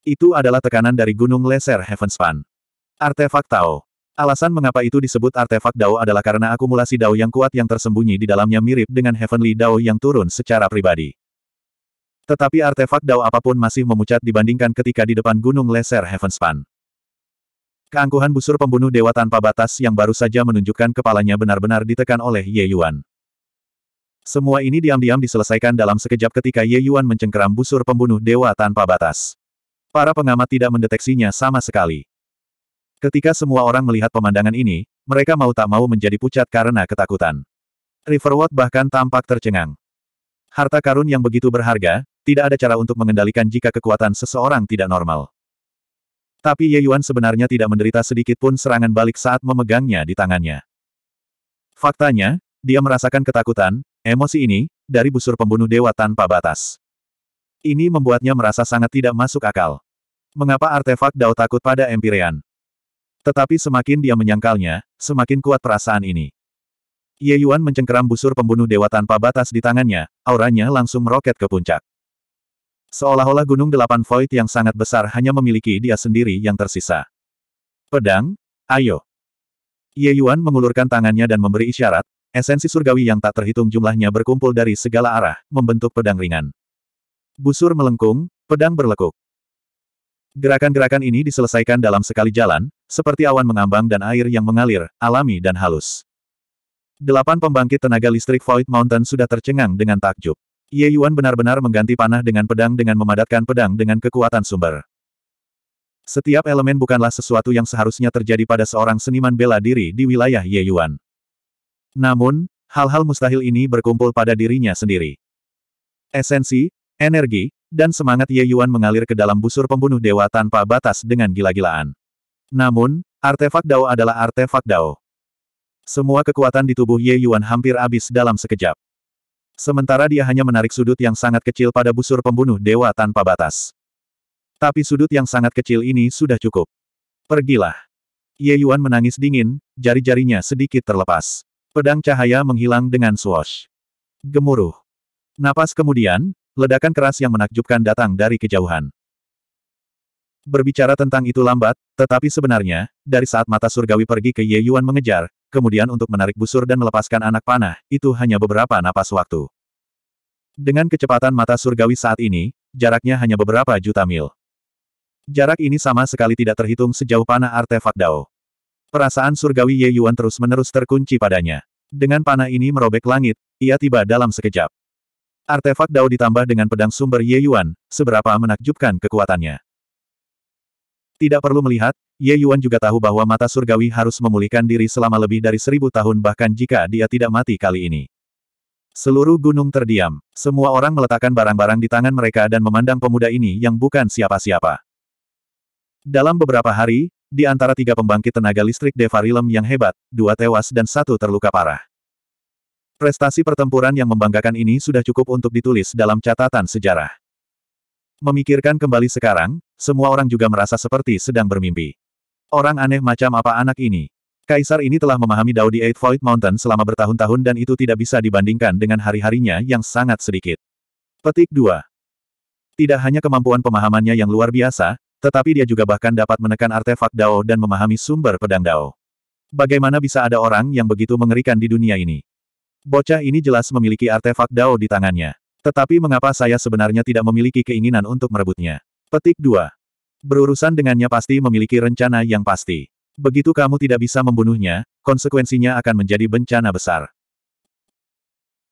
Itu adalah tekanan dari Gunung Leser Heavenspan. Artefak Tao. Alasan mengapa itu disebut artefak Dao adalah karena akumulasi Dao yang kuat yang tersembunyi di dalamnya mirip dengan Heavenly Dao yang turun secara pribadi. Tetapi artefak Dao apapun masih memucat dibandingkan ketika di depan Gunung Leser Heavenspan. Keangkuhan busur pembunuh dewa tanpa batas yang baru saja menunjukkan kepalanya benar-benar ditekan oleh Ye Yuan. Semua ini diam-diam diselesaikan dalam sekejap ketika Ye Yuan mencengkeram busur pembunuh dewa tanpa batas. Para pengamat tidak mendeteksinya sama sekali. Ketika semua orang melihat pemandangan ini, mereka mau tak mau menjadi pucat karena ketakutan. Riverwood bahkan tampak tercengang. Harta karun yang begitu berharga, tidak ada cara untuk mengendalikan jika kekuatan seseorang tidak normal. Tapi Ye Yuan sebenarnya tidak menderita sedikit pun serangan balik saat memegangnya di tangannya. Faktanya, dia merasakan ketakutan, Emosi ini, dari busur pembunuh dewa tanpa batas. Ini membuatnya merasa sangat tidak masuk akal. Mengapa artefak Dao takut pada Empyrean? Tetapi semakin dia menyangkalnya, semakin kuat perasaan ini. Ye Yuan mencengkeram busur pembunuh dewa tanpa batas di tangannya, auranya langsung meroket ke puncak. Seolah-olah gunung delapan void yang sangat besar hanya memiliki dia sendiri yang tersisa. Pedang, ayo. Ye Yuan mengulurkan tangannya dan memberi isyarat, Esensi surgawi yang tak terhitung jumlahnya berkumpul dari segala arah, membentuk pedang ringan. Busur melengkung, pedang berlekuk. Gerakan-gerakan ini diselesaikan dalam sekali jalan, seperti awan mengambang dan air yang mengalir, alami dan halus. Delapan pembangkit tenaga listrik Void Mountain sudah tercengang dengan takjub. Ye Yuan benar-benar mengganti panah dengan pedang dengan memadatkan pedang dengan kekuatan sumber. Setiap elemen bukanlah sesuatu yang seharusnya terjadi pada seorang seniman bela diri di wilayah Ye Yuan. Namun, hal-hal mustahil ini berkumpul pada dirinya sendiri. Esensi, energi, dan semangat Ye Yuan mengalir ke dalam busur pembunuh dewa tanpa batas dengan gila-gilaan. Namun, artefak Dao adalah artefak Dao. Semua kekuatan di tubuh Ye Yuan hampir habis dalam sekejap. Sementara dia hanya menarik sudut yang sangat kecil pada busur pembunuh dewa tanpa batas. Tapi sudut yang sangat kecil ini sudah cukup. Pergilah. Ye Yuan menangis dingin, jari-jarinya sedikit terlepas. Pedang cahaya menghilang dengan swash. Gemuruh. Napas kemudian, ledakan keras yang menakjubkan datang dari kejauhan. Berbicara tentang itu lambat, tetapi sebenarnya, dari saat mata surgawi pergi ke Ye Yuan mengejar, kemudian untuk menarik busur dan melepaskan anak panah, itu hanya beberapa napas waktu. Dengan kecepatan mata surgawi saat ini, jaraknya hanya beberapa juta mil. Jarak ini sama sekali tidak terhitung sejauh panah artefak Dao. Perasaan surgawi Ye Yuan terus-menerus terkunci padanya. Dengan panah ini merobek langit, ia tiba dalam sekejap. Artefak Dao ditambah dengan pedang sumber Ye Yuan, seberapa menakjubkan kekuatannya. Tidak perlu melihat, Ye Yuan juga tahu bahwa mata surgawi harus memulihkan diri selama lebih dari seribu tahun bahkan jika dia tidak mati kali ini. Seluruh gunung terdiam. Semua orang meletakkan barang-barang di tangan mereka dan memandang pemuda ini yang bukan siapa-siapa. Dalam beberapa hari, di antara tiga pembangkit tenaga listrik Devarilem yang hebat, dua tewas dan satu terluka parah. Prestasi pertempuran yang membanggakan ini sudah cukup untuk ditulis dalam catatan sejarah. Memikirkan kembali sekarang, semua orang juga merasa seperti sedang bermimpi. Orang aneh macam apa anak ini? Kaisar ini telah memahami Dao di Eight Void Mountain selama bertahun-tahun dan itu tidak bisa dibandingkan dengan hari-harinya yang sangat sedikit. Petik 2. Tidak hanya kemampuan pemahamannya yang luar biasa, tetapi dia juga bahkan dapat menekan artefak Dao dan memahami sumber pedang Dao. Bagaimana bisa ada orang yang begitu mengerikan di dunia ini? Bocah ini jelas memiliki artefak Dao di tangannya. Tetapi mengapa saya sebenarnya tidak memiliki keinginan untuk merebutnya? Petik 2. Berurusan dengannya pasti memiliki rencana yang pasti. Begitu kamu tidak bisa membunuhnya, konsekuensinya akan menjadi bencana besar.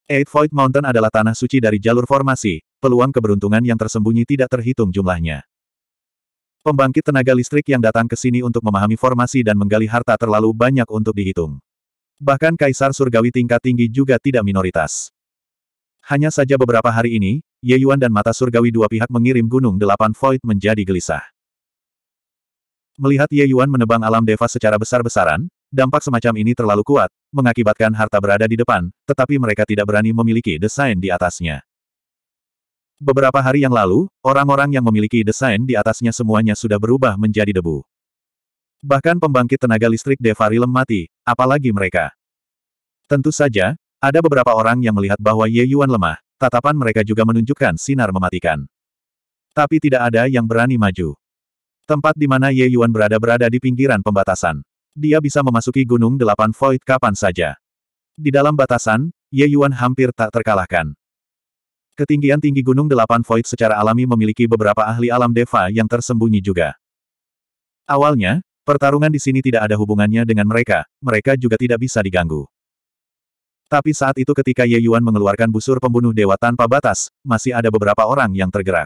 Eight Void Mountain adalah tanah suci dari jalur formasi, peluang keberuntungan yang tersembunyi tidak terhitung jumlahnya. Pembangkit tenaga listrik yang datang ke sini untuk memahami formasi dan menggali harta terlalu banyak untuk dihitung. Bahkan kaisar surgawi tingkat tinggi juga tidak minoritas. Hanya saja beberapa hari ini, Ye Yuan dan mata surgawi dua pihak mengirim gunung delapan void menjadi gelisah. Melihat Ye Yuan menebang alam deva secara besar-besaran, Dampak semacam ini terlalu kuat, mengakibatkan harta berada di depan, tetapi mereka tidak berani memiliki desain di atasnya. Beberapa hari yang lalu, orang-orang yang memiliki desain di atasnya semuanya sudah berubah menjadi debu. Bahkan pembangkit tenaga listrik Devarilem mati, apalagi mereka. Tentu saja, ada beberapa orang yang melihat bahwa Ye Yuan lemah, tatapan mereka juga menunjukkan sinar mematikan. Tapi tidak ada yang berani maju. Tempat di mana Ye Yuan berada berada di pinggiran pembatasan. Dia bisa memasuki Gunung Delapan Void kapan saja. Di dalam batasan, Ye Yuan hampir tak terkalahkan. Ketinggian tinggi Gunung Delapan Void secara alami memiliki beberapa ahli alam Deva yang tersembunyi juga. Awalnya, pertarungan di sini tidak ada hubungannya dengan mereka, mereka juga tidak bisa diganggu. Tapi saat itu ketika Ye Yuan mengeluarkan busur pembunuh dewa tanpa batas, masih ada beberapa orang yang tergerak.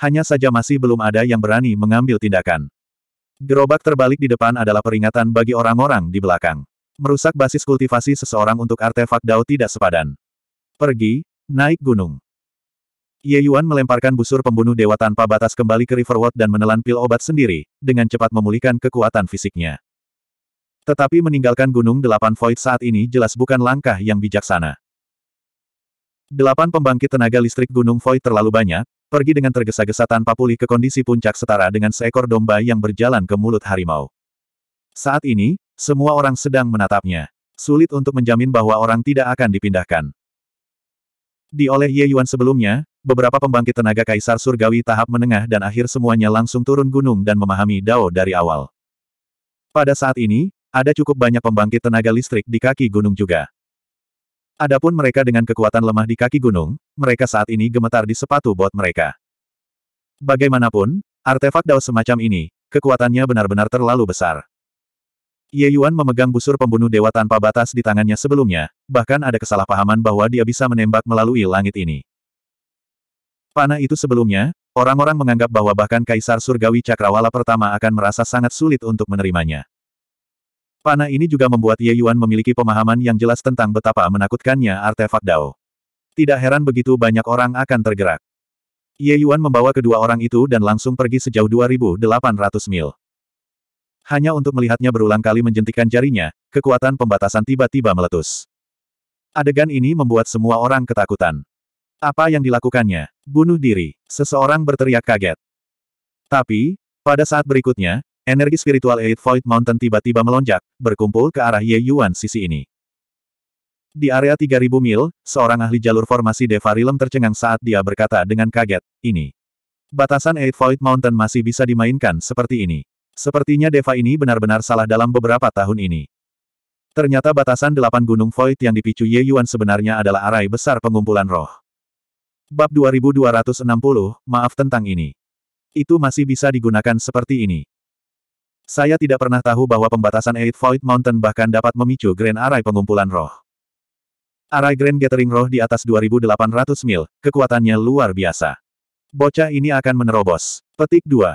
Hanya saja masih belum ada yang berani mengambil tindakan. Gerobak terbalik di depan adalah peringatan bagi orang-orang di belakang. Merusak basis kultivasi seseorang untuk artefak Dao tidak sepadan. Pergi, Naik gunung. Ye Yuan melemparkan busur pembunuh dewa tanpa batas kembali ke Riverwood dan menelan pil obat sendiri, dengan cepat memulihkan kekuatan fisiknya. Tetapi meninggalkan Gunung Delapan Void saat ini jelas bukan langkah yang bijaksana. Delapan pembangkit tenaga listrik Gunung Void terlalu banyak, pergi dengan tergesa-gesa tanpa pulih ke kondisi puncak setara dengan seekor domba yang berjalan ke mulut harimau. Saat ini, semua orang sedang menatapnya. Sulit untuk menjamin bahwa orang tidak akan dipindahkan. Di oleh Ye Yuan sebelumnya, beberapa pembangkit tenaga kaisar surgawi tahap menengah dan akhir semuanya langsung turun gunung dan memahami Dao dari awal. Pada saat ini, ada cukup banyak pembangkit tenaga listrik di kaki gunung juga. Adapun mereka dengan kekuatan lemah di kaki gunung, mereka saat ini gemetar di sepatu bot mereka. Bagaimanapun, artefak Dao semacam ini, kekuatannya benar-benar terlalu besar. Ye Yuan memegang busur pembunuh dewa tanpa batas di tangannya sebelumnya, bahkan ada kesalahpahaman bahwa dia bisa menembak melalui langit ini. Panah itu sebelumnya, orang-orang menganggap bahwa bahkan Kaisar Surgawi Cakrawala pertama akan merasa sangat sulit untuk menerimanya. Panah ini juga membuat Ye Yuan memiliki pemahaman yang jelas tentang betapa menakutkannya artefak Dao. Tidak heran begitu banyak orang akan tergerak. Ye Yuan membawa kedua orang itu dan langsung pergi sejauh 2.800 mil. Hanya untuk melihatnya berulang kali menjentikan jarinya, kekuatan pembatasan tiba-tiba meletus. Adegan ini membuat semua orang ketakutan. Apa yang dilakukannya? Bunuh diri. Seseorang berteriak kaget. Tapi, pada saat berikutnya, energi spiritual Eight Void Mountain tiba-tiba melonjak, berkumpul ke arah Ye Yuan sisi ini. Di area 3000 mil, seorang ahli jalur formasi Devarilem tercengang saat dia berkata dengan kaget, ini. Batasan Eight Void Mountain masih bisa dimainkan seperti ini. Sepertinya Deva ini benar-benar salah dalam beberapa tahun ini. Ternyata batasan delapan gunung void yang dipicu Ye Yuan sebenarnya adalah arai besar pengumpulan roh. Bab 2260, maaf tentang ini. Itu masih bisa digunakan seperti ini. Saya tidak pernah tahu bahwa pembatasan Eight Void Mountain bahkan dapat memicu Grand Arai pengumpulan roh. Arai Grand Gathering roh di atas 2800 mil, kekuatannya luar biasa. Bocah ini akan menerobos. Petik 2.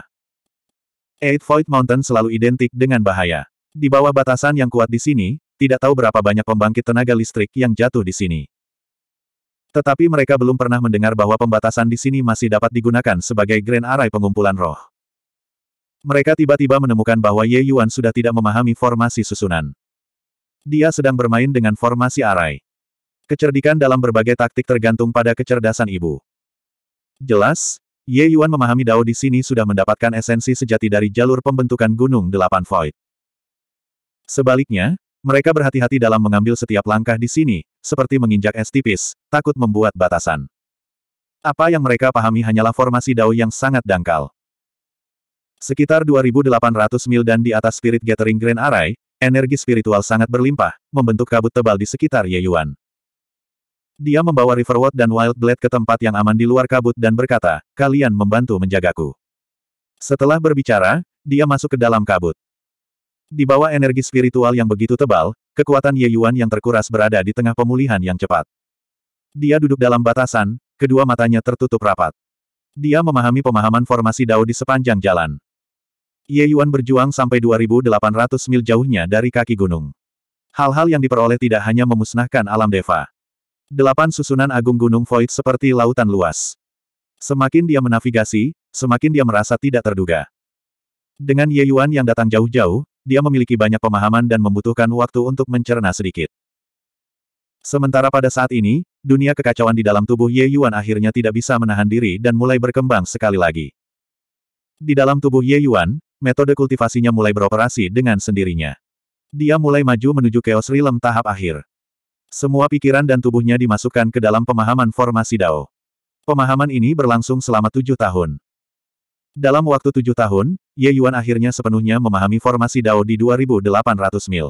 Eight Void Mountain selalu identik dengan bahaya. Di bawah batasan yang kuat di sini, tidak tahu berapa banyak pembangkit tenaga listrik yang jatuh di sini. Tetapi mereka belum pernah mendengar bahwa pembatasan di sini masih dapat digunakan sebagai Grand Array pengumpulan roh. Mereka tiba-tiba menemukan bahwa Ye Yuan sudah tidak memahami formasi susunan. Dia sedang bermain dengan formasi Array. Kecerdikan dalam berbagai taktik tergantung pada kecerdasan ibu. Jelas, Ye Yuan memahami Dao di sini sudah mendapatkan esensi sejati dari jalur pembentukan Gunung Delapan Void. Sebaliknya, mereka berhati-hati dalam mengambil setiap langkah di sini, seperti menginjak es tipis, takut membuat batasan. Apa yang mereka pahami hanyalah formasi Dao yang sangat dangkal. Sekitar 2.800 mil dan di atas Spirit Gathering Grand Array, energi spiritual sangat berlimpah, membentuk kabut tebal di sekitar Ye Yuan. Dia membawa Riverwood dan Wildblade ke tempat yang aman di luar kabut dan berkata, kalian membantu menjagaku. Setelah berbicara, dia masuk ke dalam kabut. Di bawah energi spiritual yang begitu tebal, kekuatan Ye Yuan yang terkuras berada di tengah pemulihan yang cepat. Dia duduk dalam batasan, kedua matanya tertutup rapat. Dia memahami pemahaman formasi Dao di sepanjang jalan. Ye Yuan berjuang sampai 2800 mil jauhnya dari kaki gunung. Hal-hal yang diperoleh tidak hanya memusnahkan alam deva. Delapan susunan agung gunung void seperti lautan luas. Semakin dia menavigasi, semakin dia merasa tidak terduga. Dengan Ye Yuan yang datang jauh-jauh, dia memiliki banyak pemahaman dan membutuhkan waktu untuk mencerna sedikit. Sementara pada saat ini, dunia kekacauan di dalam tubuh Ye Yuan akhirnya tidak bisa menahan diri dan mulai berkembang sekali lagi. Di dalam tubuh Ye Yuan, metode kultivasinya mulai beroperasi dengan sendirinya. Dia mulai maju menuju Chaos Realm tahap akhir. Semua pikiran dan tubuhnya dimasukkan ke dalam pemahaman formasi Dao. Pemahaman ini berlangsung selama tujuh tahun. Dalam waktu tujuh tahun, Ye Yuan akhirnya sepenuhnya memahami formasi Dao di 2800 mil.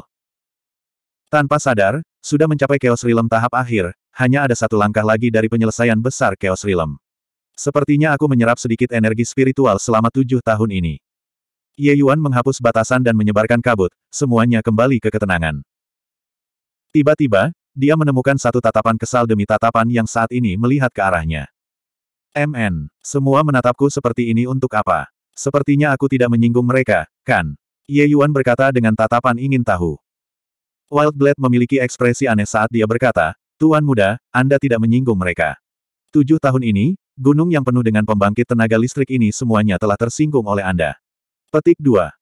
Tanpa sadar, sudah mencapai Chaos Realm tahap akhir, hanya ada satu langkah lagi dari penyelesaian besar Chaos Realm. Sepertinya aku menyerap sedikit energi spiritual selama tujuh tahun ini. Ye Yuan menghapus batasan dan menyebarkan kabut, semuanya kembali ke ketenangan. Tiba-tiba, dia menemukan satu tatapan kesal demi tatapan yang saat ini melihat ke arahnya. MN, semua menatapku seperti ini untuk apa? Sepertinya aku tidak menyinggung mereka, kan? Ye Yuan berkata dengan tatapan ingin tahu. Wild Blade memiliki ekspresi aneh saat dia berkata, Tuan muda, Anda tidak menyinggung mereka. Tujuh tahun ini, gunung yang penuh dengan pembangkit tenaga listrik ini semuanya telah tersinggung oleh Anda. Petik 2.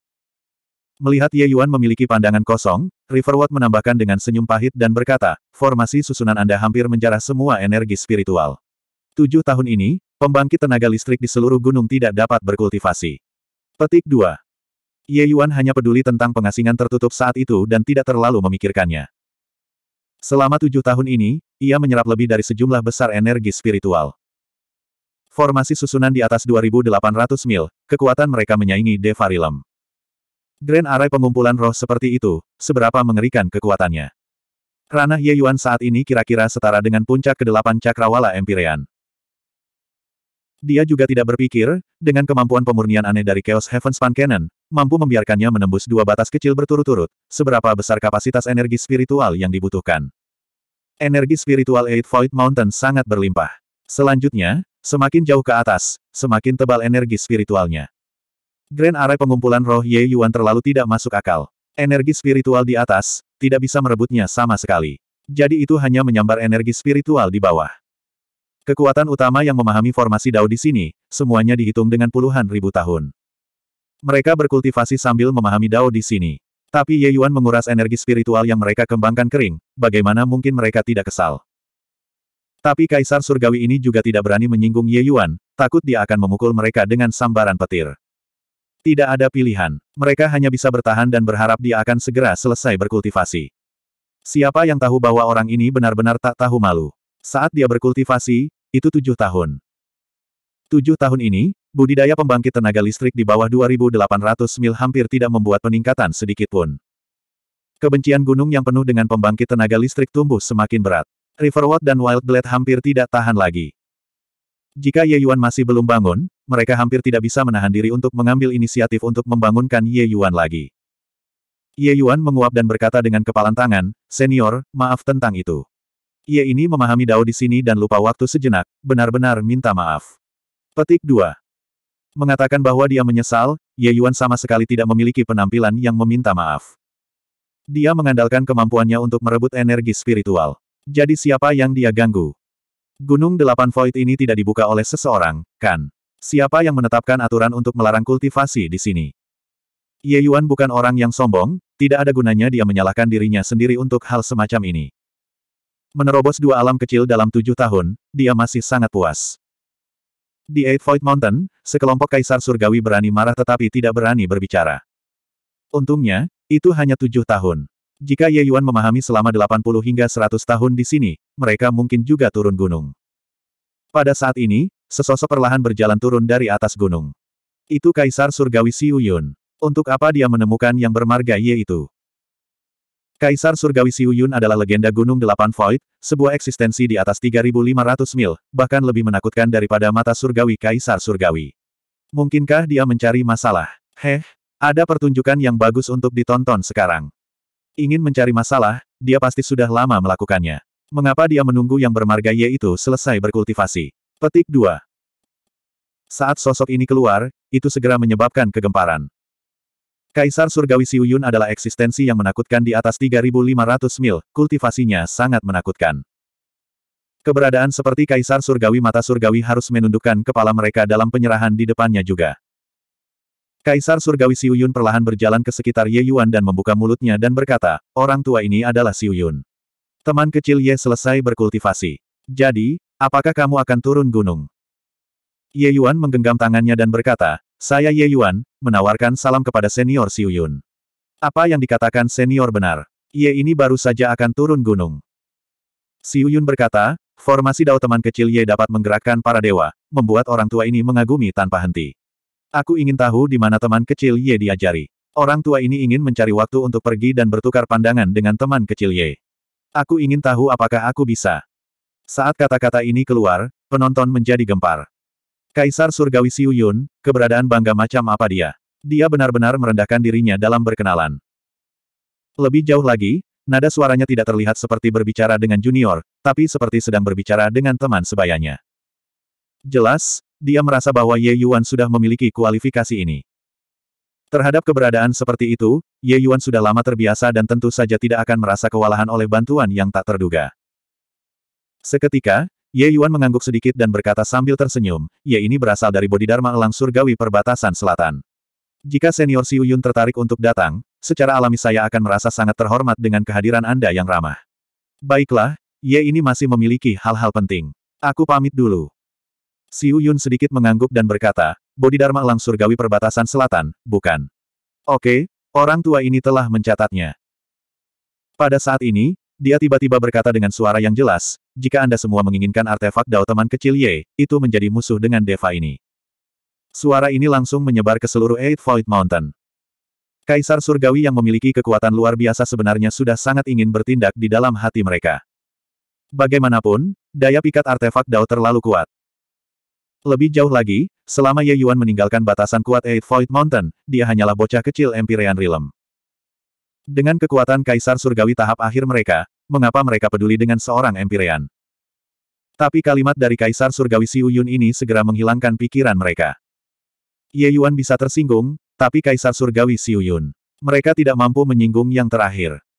Melihat Ye Yuan memiliki pandangan kosong, Riverwood menambahkan dengan senyum pahit dan berkata, formasi susunan Anda hampir menjarah semua energi spiritual. Tujuh tahun ini, pembangkit tenaga listrik di seluruh gunung tidak dapat berkultivasi. Petik 2. Ye Yuan hanya peduli tentang pengasingan tertutup saat itu dan tidak terlalu memikirkannya. Selama tujuh tahun ini, ia menyerap lebih dari sejumlah besar energi spiritual. Formasi susunan di atas 2.800 mil, kekuatan mereka menyaingi Devarilem. Grand Array pengumpulan roh seperti itu, seberapa mengerikan kekuatannya. Ranah Ye Yuan saat ini kira-kira setara dengan puncak kedelapan cakrawala empyrean Dia juga tidak berpikir, dengan kemampuan pemurnian aneh dari Chaos Heaven Span Cannon, mampu membiarkannya menembus dua batas kecil berturut-turut, seberapa besar kapasitas energi spiritual yang dibutuhkan. Energi spiritual Eight Void Mountain sangat berlimpah. Selanjutnya, semakin jauh ke atas, semakin tebal energi spiritualnya. Grand Array pengumpulan roh Ye Yuan terlalu tidak masuk akal. Energi spiritual di atas, tidak bisa merebutnya sama sekali. Jadi itu hanya menyambar energi spiritual di bawah. Kekuatan utama yang memahami formasi Dao di sini, semuanya dihitung dengan puluhan ribu tahun. Mereka berkultivasi sambil memahami Dao di sini. Tapi Ye Yuan menguras energi spiritual yang mereka kembangkan kering, bagaimana mungkin mereka tidak kesal. Tapi Kaisar Surgawi ini juga tidak berani menyinggung Ye Yuan, takut dia akan memukul mereka dengan sambaran petir. Tidak ada pilihan. Mereka hanya bisa bertahan dan berharap dia akan segera selesai berkultivasi. Siapa yang tahu bahwa orang ini benar-benar tak tahu malu. Saat dia berkultivasi, itu tujuh tahun. Tujuh tahun ini, budidaya pembangkit tenaga listrik di bawah 2.800 mil hampir tidak membuat peningkatan sedikitpun. Kebencian gunung yang penuh dengan pembangkit tenaga listrik tumbuh semakin berat. Riverwood dan Wild hampir tidak tahan lagi. Jika Ye Yuan masih belum bangun, mereka hampir tidak bisa menahan diri untuk mengambil inisiatif untuk membangunkan Ye Yuan lagi. Ye Yuan menguap dan berkata dengan kepalan tangan, Senior, maaf tentang itu. Ye ini memahami Dao di sini dan lupa waktu sejenak, benar-benar minta maaf. Petik 2. Mengatakan bahwa dia menyesal, Ye Yuan sama sekali tidak memiliki penampilan yang meminta maaf. Dia mengandalkan kemampuannya untuk merebut energi spiritual. Jadi siapa yang dia ganggu? Gunung Delapan Void ini tidak dibuka oleh seseorang, kan? Siapa yang menetapkan aturan untuk melarang kultivasi di sini? Ye Yuan bukan orang yang sombong, tidak ada gunanya dia menyalahkan dirinya sendiri untuk hal semacam ini. Menerobos dua alam kecil dalam tujuh tahun, dia masih sangat puas. Di Eight Void Mountain, sekelompok kaisar surgawi berani marah tetapi tidak berani berbicara. Untungnya, itu hanya tujuh tahun. Jika Ye Yuan memahami selama 80 hingga 100 tahun di sini, mereka mungkin juga turun gunung. Pada saat ini, Sesosok perlahan berjalan turun dari atas gunung. Itu Kaisar Surgawi Si Yun. Untuk apa dia menemukan yang bermarga Ye itu? Kaisar Surgawi Si Yun adalah legenda Gunung Delapan Void, sebuah eksistensi di atas 3.500 mil, bahkan lebih menakutkan daripada mata surgawi Kaisar Surgawi. Mungkinkah dia mencari masalah? Heh, ada pertunjukan yang bagus untuk ditonton sekarang. Ingin mencari masalah, dia pasti sudah lama melakukannya. Mengapa dia menunggu yang bermarga Ye itu selesai berkultivasi? Petik 2. Saat sosok ini keluar, itu segera menyebabkan kegemparan. Kaisar Surgawi Siuyun adalah eksistensi yang menakutkan di atas 3500 mil, kultivasinya sangat menakutkan. Keberadaan seperti Kaisar Surgawi Mata Surgawi harus menundukkan kepala mereka dalam penyerahan di depannya juga. Kaisar Surgawi Siuyun perlahan berjalan ke sekitar Ye Yuan dan membuka mulutnya dan berkata, orang tua ini adalah Siuyun. Teman kecil Ye selesai berkultivasi. Jadi, Apakah kamu akan turun gunung? Ye Yuan menggenggam tangannya dan berkata, saya Ye Yuan, menawarkan salam kepada senior Xiu Yun. Apa yang dikatakan senior benar? Ye ini baru saja akan turun gunung. Xiu Yun berkata, formasi dao teman kecil Ye dapat menggerakkan para dewa, membuat orang tua ini mengagumi tanpa henti. Aku ingin tahu di mana teman kecil Ye diajari. Orang tua ini ingin mencari waktu untuk pergi dan bertukar pandangan dengan teman kecil Ye. Aku ingin tahu apakah aku bisa. Saat kata-kata ini keluar, penonton menjadi gempar. Kaisar Surgawi Siu Yun, keberadaan bangga macam apa dia? Dia benar-benar merendahkan dirinya dalam berkenalan. Lebih jauh lagi, nada suaranya tidak terlihat seperti berbicara dengan junior, tapi seperti sedang berbicara dengan teman sebayanya. Jelas, dia merasa bahwa Ye Yuan sudah memiliki kualifikasi ini. Terhadap keberadaan seperti itu, Ye Yuan sudah lama terbiasa dan tentu saja tidak akan merasa kewalahan oleh bantuan yang tak terduga. Seketika, Ye Yuan mengangguk sedikit dan berkata sambil tersenyum, Ye ini berasal dari Bodhidharma elang surgawi perbatasan selatan. Jika senior Xiu Yun tertarik untuk datang, secara alami saya akan merasa sangat terhormat dengan kehadiran Anda yang ramah. Baiklah, Ye ini masih memiliki hal-hal penting. Aku pamit dulu. Xiu Yun sedikit mengangguk dan berkata, Bodhidharma elang surgawi perbatasan selatan, bukan. Oke, orang tua ini telah mencatatnya. Pada saat ini, dia tiba-tiba berkata dengan suara yang jelas, jika Anda semua menginginkan artefak Dao teman kecil Ye, itu menjadi musuh dengan Deva ini. Suara ini langsung menyebar ke seluruh Eight Void Mountain. Kaisar Surgawi yang memiliki kekuatan luar biasa sebenarnya sudah sangat ingin bertindak di dalam hati mereka. Bagaimanapun, daya pikat artefak Dao terlalu kuat. Lebih jauh lagi, selama Ye Yuan meninggalkan batasan kuat Eight Void Mountain, dia hanyalah bocah kecil Empyrean Realm. Dengan kekuatan Kaisar Surgawi tahap akhir mereka, mengapa mereka peduli dengan seorang Empyrean. Tapi kalimat dari Kaisar Surgawi Siuyun ini segera menghilangkan pikiran mereka. Ye Yuan bisa tersinggung, tapi Kaisar Surgawi Siuyun. Mereka tidak mampu menyinggung yang terakhir.